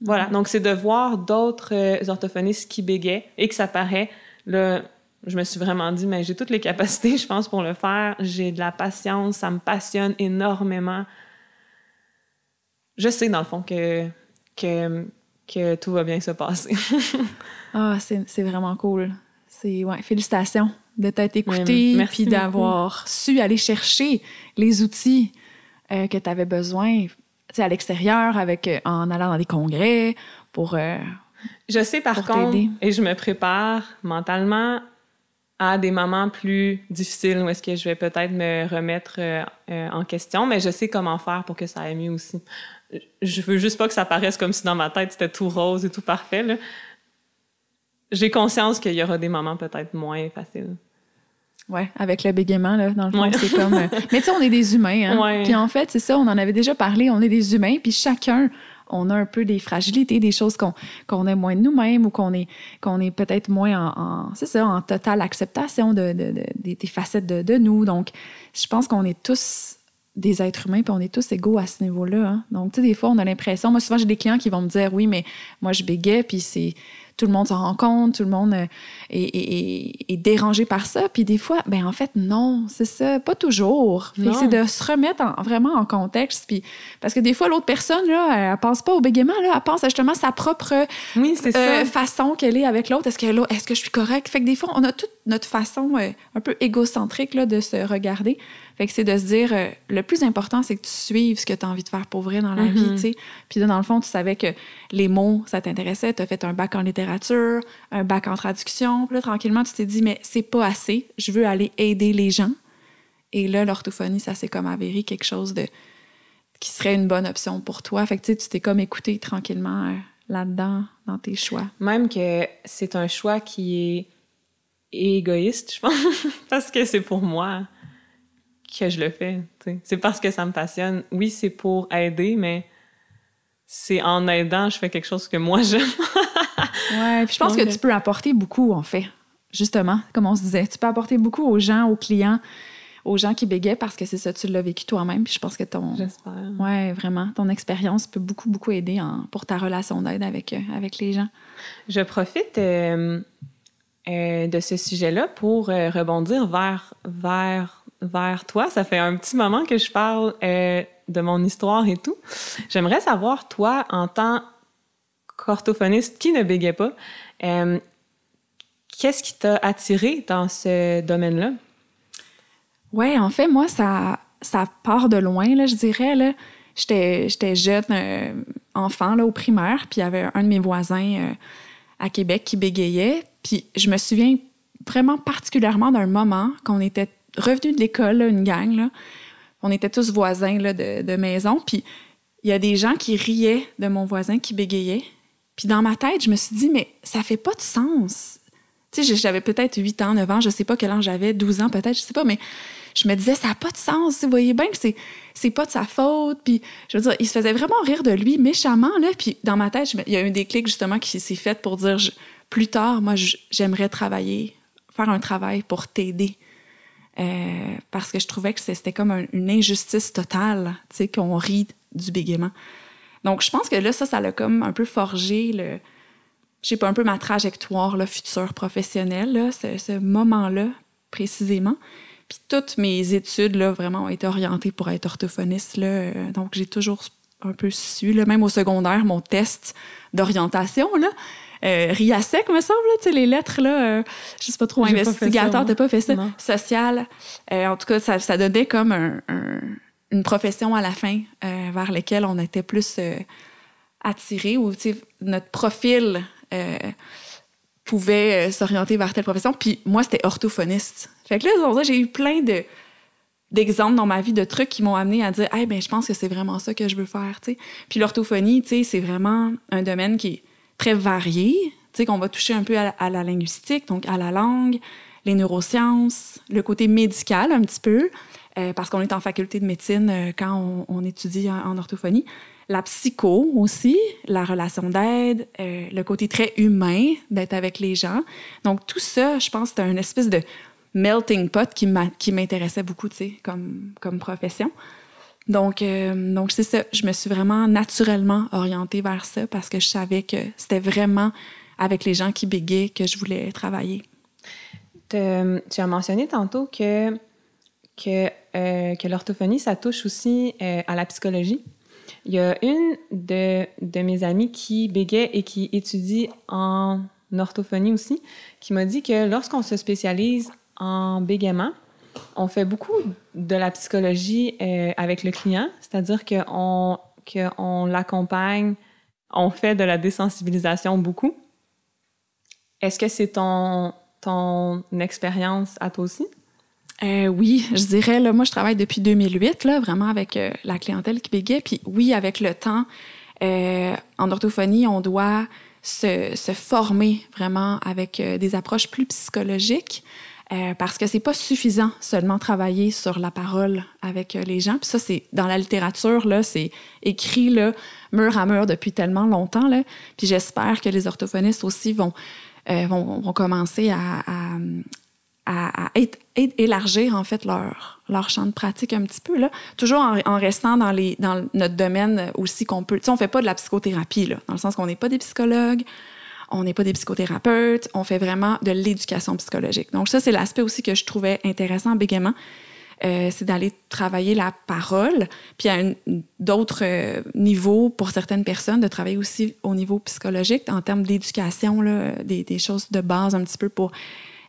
voilà. Mhm. Donc, c'est de voir d'autres euh, orthophonistes qui bégaient et que ça paraît. Là, je me suis vraiment dit, mais j'ai toutes les capacités, [LAUGHS] je pense, pour le faire. J'ai de la patience, ça me passionne énormément. Je sais, dans le fond, que, que que tout va bien se passer. [LAUGHS] ah, c'est vraiment cool. C'est ouais, félicitations de t'être écouté puis d'avoir su aller chercher les outils euh, que tu avais besoin à l'extérieur avec euh, en allant dans des congrès pour euh, je sais par contre et je me prépare mentalement à des moments plus difficiles où est-ce que je vais peut-être me remettre en question mais je sais comment faire pour que ça aille mieux aussi je veux juste pas que ça paraisse comme si dans ma tête c'était tout rose et tout parfait. J'ai conscience qu'il y aura des moments peut-être moins faciles. Ouais, avec le bégaiement, là, dans le fond, c'est comme... Euh, [LAUGHS] mais tu sais, on est des humains, hein. Puis en fait, c'est ça, on en avait déjà parlé, on est des humains, puis chacun, on a un peu des fragilités, des choses qu'on qu'on aime moins de nous-mêmes ou qu'on est, qu'on est peut-être moins en, c'est ça, en totale acceptation de, des facettes de nous. Donc, je pense qu'on est tous des êtres humains, puis on est tous égaux à ce niveau-là. Hein. Donc, tu sais, des fois, on a l'impression, moi, souvent, j'ai des clients qui vont me dire, oui, mais moi, je bégais, puis c'est tout le monde s'en rend compte, tout le monde euh, est, est, est, dérangé par ça. Puis des fois, ben en fait, non, c'est ça, pas toujours. C'est de se remettre en, vraiment en contexte. Puis, parce que des fois, l'autre personne, là, elle pense pas au bégaiement, là, elle pense à justement à sa propre euh, façon qu'elle est avec l'autre. Est-ce que, est que je suis correcte? Fait que des fois, on a tout notre façon euh, un peu égocentrique de se regarder. Fait que c'est de se dire, euh, le plus important, c'est que tu suives ce que tu as envie de faire pour vrai dans la mm-hmm. vie, tu Puis là, dans le fond, tu savais que les mots, ça t'intéressait. Tu as fait un bac en littérature, un bac en traduction. Puis là, tranquillement, tu t'es dit, mais c'est pas assez. Je veux aller aider les gens. Et là, l'orthophonie, ça s'est comme avéré quelque chose de qui serait une bonne option pour toi. Fait que tu t'es comme écouté tranquillement euh, là-dedans, dans tes choix. Même que c'est un choix qui est égoïste, je pense, [LAUGHS] parce que c'est pour moi que je le fais. C'est parce que ça me passionne. Oui, c'est pour aider, mais c'est en aidant, je fais quelque chose que moi [LAUGHS] j'aime. ouais, puis je pense que tu peux apporter beaucoup, en fait. Justement, comme on se disait, tu peux apporter beaucoup aux gens, aux clients, aux gens qui bégaient parce que c'est ça, tu l'as vécu toi-même. je pense que ton. J'espère. Ouais, vraiment. Ton expérience peut beaucoup, beaucoup aider pour ta relation d'aide avec, euh, avec les gens. Je profite. Euh, euh, de ce sujet-là pour euh, rebondir vers, vers, vers toi. Ça fait un petit moment que je parle euh, de mon histoire et tout. J'aimerais savoir, toi, en tant qu'orthophoniste qui ne bégait pas, qu'est-ce qui t'a attiré dans ce domaine-là? Oui, en fait, moi, ça, ça part de loin, là, je dirais. Là. J'étais, jeune enfant là, au primaire, puis il y avait un de mes voisins à Québec qui bégayait. Puis je me souviens vraiment particulièrement d'un moment qu'on était revenu de l'école, une gang, on était tous voisins de, maison. Puis il y a des gens qui riaient de mon voisin qui bégayait. Puis dans ma tête, je me suis dit, mais ça fait pas de sens. Tu sais, j'avais peut-être 8 ans, 9 ans, je sais pas quel âge j'avais, 12 ans peut-être, je sais pas, mais je me disais, ça n'a pas de sens. Vous voyez bien que c'est, n'est pas de sa faute. Puis, je veux dire, il se faisait vraiment rire de lui méchamment, là. Puis, dans ma tête, il y a eu un déclic, justement, qui s'est fait pour dire, plus tard, moi, j'aimerais travailler, faire un travail pour t'aider. Euh, parce que je trouvais que c'était comme une injustice totale, tu qu'on rit du bégaiement. Donc, je pense que là, ça, ça l'a comme un peu forgé le, je pas, un peu ma trajectoire future professionnelle, là, ce moment-là précisément. Puis toutes mes études, là, vraiment, ont été orientées pour être orthophoniste. Là. Donc, j'ai toujours un peu su, là, même au secondaire, mon test d'orientation, là. Euh, me semble, tu sais, les lettres, là, ne euh, je sais pas trop, investigateur, t'as pas fait ça, social. Euh, en tout cas, ça, ça donnait comme une profession à la fin euh, vers laquelle on était plus attiré ou, notre profil pouvaient euh, s'orienter vers telle profession. Puis moi, c'était orthophoniste. Fait que là, j'ai eu plein de d'exemples dans ma vie de trucs qui m'ont amené à dire hey ben je pense que c'est vraiment ça que je veux faire puis l'orthophonie c'est vraiment un domaine qui est très varié qu'on va toucher un peu à la, linguistique donc à la langue les neurosciences le côté médical un petit peu euh, parce qu'on est en faculté de médecine euh, quand on, étudie en orthophonie la psycho aussi, la relation d'aide, euh, le côté très humain d'être avec les gens. Donc tout ça, je pense, c'est une espèce de melting pot qui m'intéressait beaucoup, tu sais, comme, profession. Donc, euh, donc c'est ça. Je me suis vraiment naturellement orientée vers ça parce que je savais que c'était vraiment avec les gens qui béguaient que je voulais travailler. tu as mentionné tantôt que, que, euh, l'orthophonie, ça touche aussi à la psychologie. Il y a une de, mes amies qui bégait et qui étudie en orthophonie aussi, qui m'a dit que lorsqu'on se spécialise en bégaiement, on fait beaucoup de la psychologie euh, avec le client, c'est-à-dire qu'on que on l'accompagne, on fait de la désensibilisation beaucoup. Est-ce que c'est ton, ton expérience à toi aussi? Euh, oui, je dirais, là, moi, je travaille depuis 2008, là, vraiment avec euh, la clientèle qui bégait. Puis oui, avec le temps, euh, en orthophonie, on doit se, se former vraiment avec euh, des approches plus psychologiques. Euh, parce que c'est pas suffisant seulement travailler sur la parole avec les gens. Puis ça, c'est dans la littérature, là, c'est écrit là, mur à mur depuis tellement longtemps. Là. Puis j'espère que les orthophonistes aussi vont, vont, vont, commencer à, à à, élargir en fait leur, leur champ de pratique un petit peu là, toujours en, restant dans les dans notre domaine aussi qu'on peut. Tu sais, on fait pas de la psychothérapie là, dans le sens qu'on n'est pas des psychologues, on n'est pas des psychothérapeutes, on fait vraiment de l'éducation psychologique. Donc ça c'est l'aspect aussi que je trouvais intéressant bégaiement. Euh, c'est d'aller travailler la parole, puis à d'autres euh, niveaux pour certaines personnes, de travailler aussi au niveau psychologique en termes d'éducation, des choses de base un petit peu pour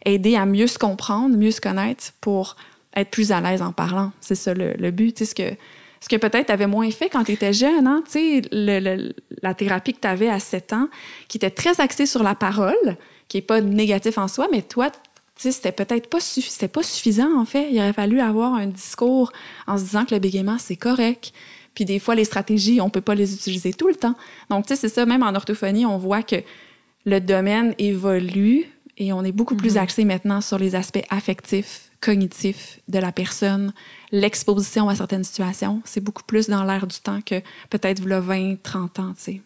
aider à mieux se comprendre, mieux se connaître pour être plus à l'aise en parlant. C'est ça le, but. Tu sais, ce que, ce que peut-être tu avais moins fait quand tu étais jeune, hein. tu sais, la thérapie que tu avais à 7 ans, qui était très axée sur la parole, qui n'est pas négatif en soi, mais toi, c'était peut-être pas, pas suffisant, en fait. Il aurait fallu avoir un discours en se disant que le bégaiement, c'est correct. Puis des fois, les stratégies, on peut pas les utiliser tout le temps. Donc, tu sais, c'est ça, même en orthophonie, on voit que le domaine évolue, et on est beaucoup plus mhm. axé maintenant sur les aspects affectifs, cognitifs de la personne, l'exposition à certaines situations. C'est beaucoup plus dans l'air du temps que peut-être vous 20, 30 ans, tu sais.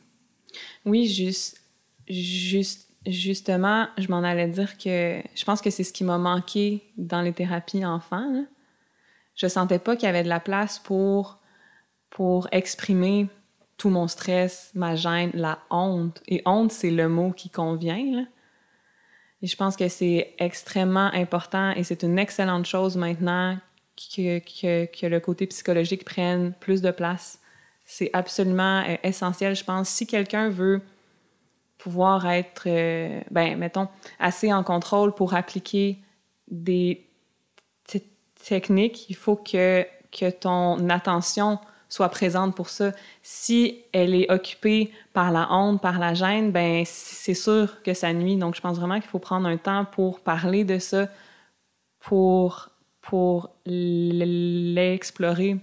Oui, juste, juste, justement, je m'en allais dire que je pense que c'est ce qui m'a manqué dans les thérapies enfants. Je sentais pas qu'il y avait de la place pour, pour exprimer tout mon stress, ma gêne, la honte. Et honte, c'est le mot qui convient. Là je pense que c'est extrêmement important et c'est une excellente chose maintenant que, que, que, le côté psychologique prenne plus de place. C'est absolument euh, essentiel, je pense. Si quelqu'un veut pouvoir être, euh, ben, mettons, assez en contrôle pour appliquer des techniques, il faut que, que ton attention soit présente pour ça. Si elle est occupée par la honte, par la gêne, ben c'est sûr que ça nuit. Donc, je pense vraiment qu'il faut prendre un temps pour parler de ça, pour, pour l'explorer.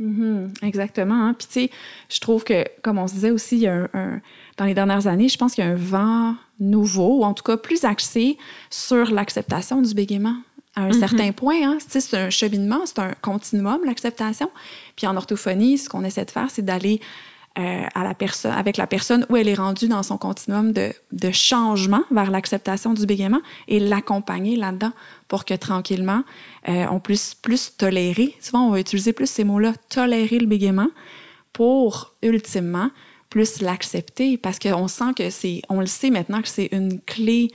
Mm-hmm. exactement. Hein. Puis, tu sais, je trouve que, comme on se disait aussi, dans les dernières années, je pense qu'il y a un vent nouveau, ou en tout cas plus axé sur l'acceptation du bégaiement à un certain mhm. point. Hein. C'est un cheminement, c'est un continuum, l'acceptation. Puis en orthophonie, ce qu'on essaie de faire, c'est d'aller euh, à la personne, avec la personne où elle est rendue dans son continuum de, changement vers l'acceptation du bégaiement et l'accompagner là-dedans pour que tranquillement, euh, on puisse plus tolérer. Souvent, on va utiliser plus ces mots-là, tolérer le bégaiement, pour ultimement plus l'accepter parce qu'on sent que c'est, on le sait maintenant que c'est une clé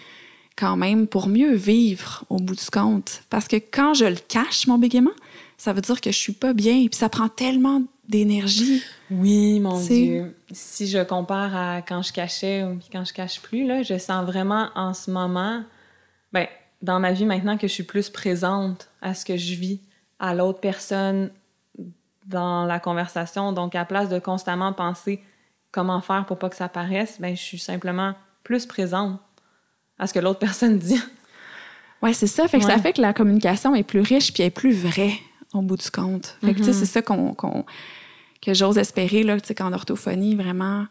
quand même pour mieux vivre au bout du compte. Parce que quand je le cache, mon bégaiement, ça veut dire que je suis pas bien. Et puis ça prend tellement d'énergie. Oui, mon Dieu. Si je compare à quand je cachais ou quand je cache plus, là, je sens vraiment en ce moment, ben, dans ma vie maintenant, que je suis plus présente à ce que je vis, à l'autre personne dans la conversation. Donc, à place de constamment penser comment faire pour pas que ça paraisse, ben, je suis simplement plus présente à ce que l'autre personne dit. [LAUGHS] Oui, c'est ça. Fait que Ça fait que la communication est plus riche puis est plus vraie au bout du compte. Mm-hmm. c'est ça qu que j'ose espérer là, qu'en orthophonie, vraiment,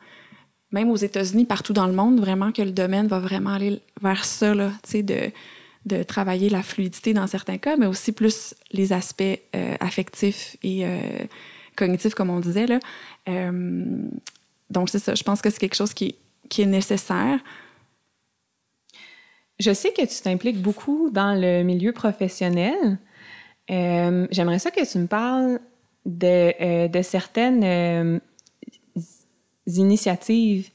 même aux États-Unis, partout dans le monde, vraiment que le domaine va vraiment aller vers ça, là, de, de travailler la fluidité dans certains cas, mais aussi plus les aspects euh, affectifs et euh, cognitifs, comme on disait. Là. Euh, donc, c'est ça. Je pense que c'est quelque chose qui, qui est nécessaire. Je sais que tu t'impliques beaucoup dans le milieu professionnel. Euh, j'aimerais ça que tu me parles de, euh, certaines euh, initiatives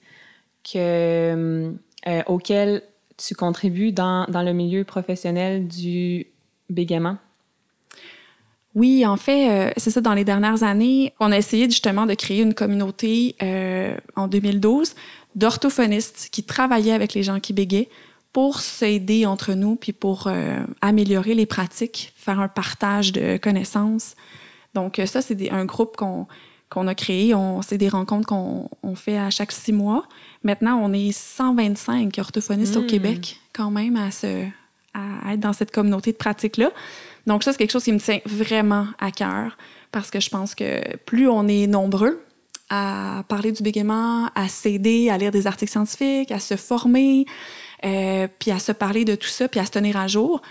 que, auxquelles tu contribues dans, dans, le milieu professionnel du bégaiement. Oui, en fait, c'est ça, dans les dernières années, on a essayé justement de créer une communauté en 2012 d'orthophonistes qui travaillaient avec les gens qui béguaient pour s'aider entre nous, puis pour euh, améliorer les pratiques, faire un partage de connaissances. Donc euh, ça, c'est un groupe qu'on a créé. c'est des rencontres qu'on on fait à chaque six mois. Maintenant, on est 125 orthophonistes au hmm. Québec, quand même, à, se, à être dans cette communauté de pratiques là Donc, ça, c'est quelque chose qui me tient vraiment à cœur parce que je pense que plus on est nombreux à parler du bégaiement, à s'aider, à lire des articles scientifiques, à se former, euh, puis à se parler de tout ça, puis à se tenir à jour,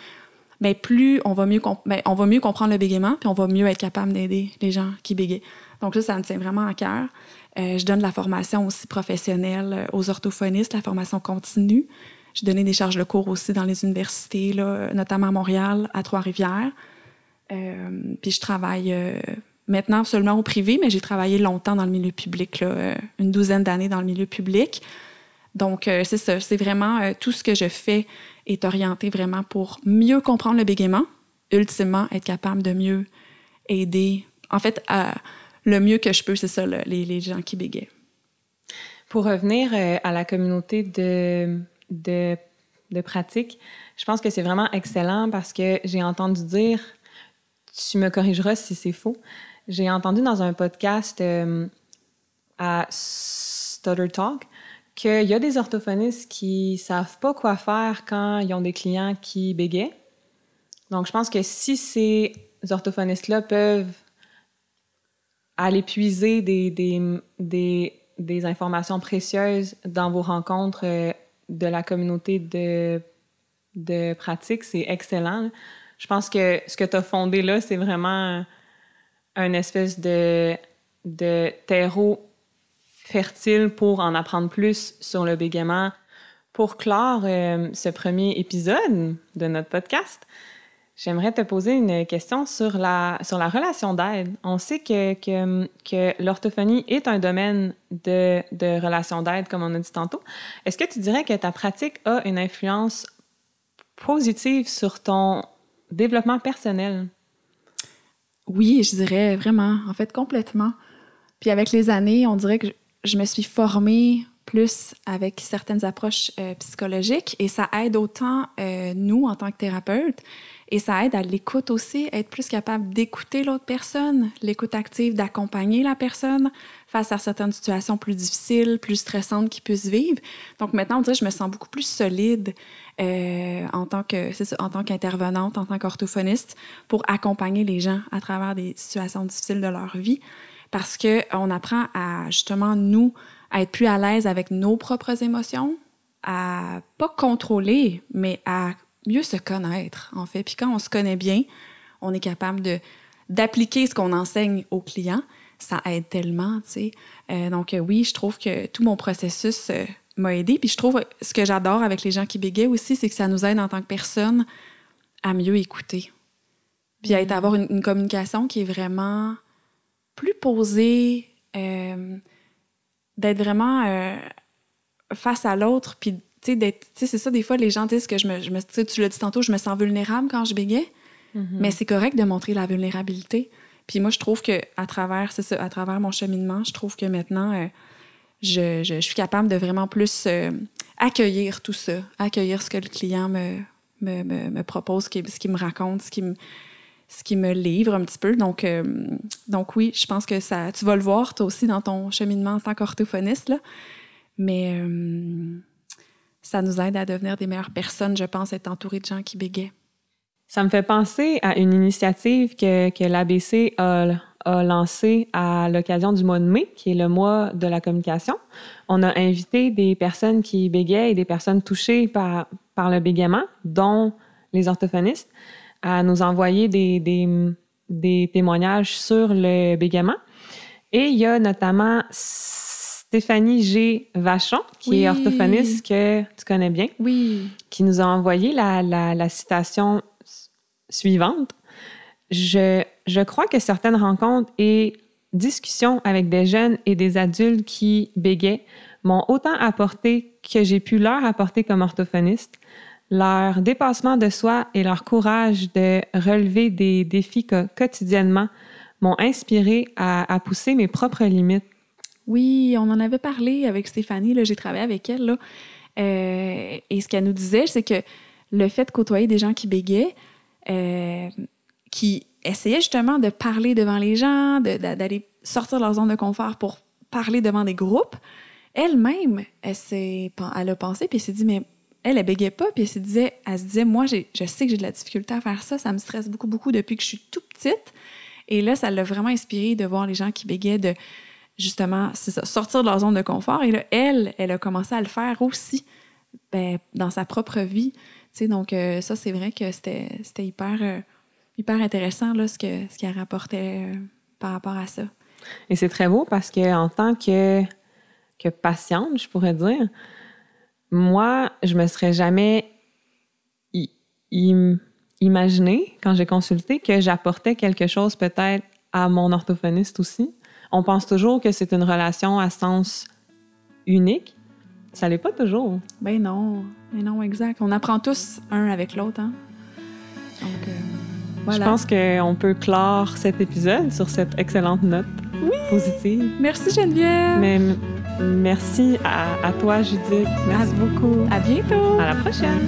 mais plus on va mieux, ben, on va mieux comprendre le bégaiement, puis on va mieux être capable d'aider les gens qui bégaient. Donc ça, ça me tient vraiment à cœur. Euh, je donne de la formation aussi professionnelle euh, aux orthophonistes, la formation continue. J'ai donné des charges de cours aussi dans les universités, là, notamment à Montréal, à Trois-Rivières. puis je travaille maintenant seulement au privé, mais j'ai travaillé longtemps dans le milieu public, là, une douzaine d'années dans le milieu public. Donc, euh, c'est ça, c'est vraiment euh, tout ce que je fais est orienté vraiment pour mieux comprendre le bégaiement, ultimement être capable de mieux aider, en fait, à, le mieux que je peux, c'est ça, les, gens qui bégaient. Pour revenir euh, à la communauté de, de, de pratique, je pense que c'est vraiment excellent parce que j'ai entendu dire, tu me corrigeras si c'est faux, j'ai entendu dans un podcast à Stutter Talk, qu'il y a des orthophonistes qui savent pas quoi faire quand ils ont des clients qui bégaient. Donc, je pense que si ces orthophonistes-là peuvent aller puiser des, des, des, informations précieuses dans vos rencontres euh, de la communauté de, de pratique, c'est excellent. Je pense que ce que tu as fondé là, c'est vraiment un espèce de, de terreau fertile pour en apprendre plus sur le bégaiement. Pour clore euh, ce premier épisode de notre podcast, j'aimerais te poser une question sur la, sur la relation d'aide. On sait que, que, que l'orthophonie est un domaine de, de relation d'aide, comme on a dit tantôt. Est-ce que tu dirais que ta pratique a une influence positive sur ton développement personnel? Oui, je dirais vraiment, en fait, complètement. Puis avec les années, on dirait que je me suis formée plus avec certaines approches euh, psychologiques et ça aide autant euh, nous en tant que thérapeutes et ça aide à l'écoute aussi, être plus capable d'écouter l'autre personne, l'écoute active, d'accompagner la personne face à certaines situations plus difficiles, plus stressantes qu'ils puissent vivre. Donc maintenant, je me sens beaucoup plus solide euh, en tant en tant qu'intervenante, en tant qu'orthophoniste, pour accompagner les gens à travers des situations difficiles de leur vie parce qu'on euh, apprend à justement, nous, à être plus à l'aise avec nos propres émotions, à pas contrôler, mais à mieux se connaître, en fait. Puis quand on se connaît bien, on est capable de, d'appliquer ce qu'on enseigne aux clients. Ça aide tellement, tu sais. Euh, donc euh, oui, je trouve que tout mon processus m'a aidé. Puis je trouve ce que j'adore avec les gens qui bégayent aussi, c'est que ça nous aide en tant que personne à mieux écouter. Puis à mm. être, avoir une communication qui est vraiment plus posée, euh, d'être vraiment euh, face à l'autre, puis tu sais, c'est ça, des fois, les gens disent que je me, je me tu tantôt, je me sens vulnérable quand je bégais, mhm. mais c'est correct de montrer la vulnérabilité. Puis moi, je trouve que à travers, à travers mon cheminement, je trouve que maintenant, euh, je, suis capable de vraiment plus accueillir tout ça, accueillir ce que le client me, me, me, me propose, ce qu'il me raconte, ce qu'il me, ce qui me livre un petit peu. Donc, euh, donc oui, je pense que ça, tu vas le voir, toi aussi, dans ton cheminement en tant qu'orthophoniste. Là. Mais euh, ça nous aide à devenir des meilleures personnes, je pense, être entouré de gens qui bégaient. Ça me fait penser à une initiative que, que l'ABC a, lancée à l'occasion du mois de mai, qui est le mois de la communication. On a invité des personnes qui bégaient et des personnes touchées par, par le bégaiement, dont les orthophonistes à nous envoyer des, des, témoignages sur le bégaiement. Et il y a notamment Stéphanie G. Vachon, qui est orthophoniste que tu connais bien, oui. qui nous a envoyé la, la, la citation suivante. Je, je crois que certaines rencontres et discussions avec des jeunes et des adultes qui bégaient m'ont autant apporté que j'ai pu leur apporter comme orthophoniste leur dépassement de soi et leur courage de relever des défis quotidiennement m'ont inspiré à, pousser mes propres limites. Oui, on en avait parlé avec Stéphanie, j'ai travaillé avec elle. Là. Euh, et ce qu'elle nous disait, c'est que le fait de côtoyer des gens qui béguaient, euh, qui essayaient justement de parler devant les gens, d'aller sortir de leur zone de confort pour parler devant des groupes, elle-même, elle, elle, a pensé puis s'est dit, mais elle, elle bégayait pas, puis elle se disait, elle se disait, moi, je sais que j'ai de la difficulté à faire ça, ça me stresse beaucoup, beaucoup depuis que je suis tout petite. Et là, ça l'a vraiment inspirée de voir les gens qui bégayaient, de justement, ça, sortir de leur zone de confort. Et là, elle, elle a commencé à le faire aussi ben, dans sa propre vie. sais, donc, euh, ça, c'est vrai que c'était hyper, euh, hyper intéressant là, ce qu'elle ce rapporté rapportait euh, par rapport à ça. Et c'est très beau parce que en tant que, que patiente, je pourrais dire, moi, je me serais jamais imaginé, quand j'ai consulté, que j'apportais quelque chose peut-être à mon orthophoniste aussi. On pense toujours que c'est une relation à sens unique. Ça l'est pas toujours. Ben non, ben non, exact. On apprend tous un avec l'autre. Hein. Euh, je pense qu'on peut clore cet épisode sur cette excellente note positive. Merci Geneviève. Merci à, toi, Judith. Merci beaucoup. À bientôt. À la prochaine.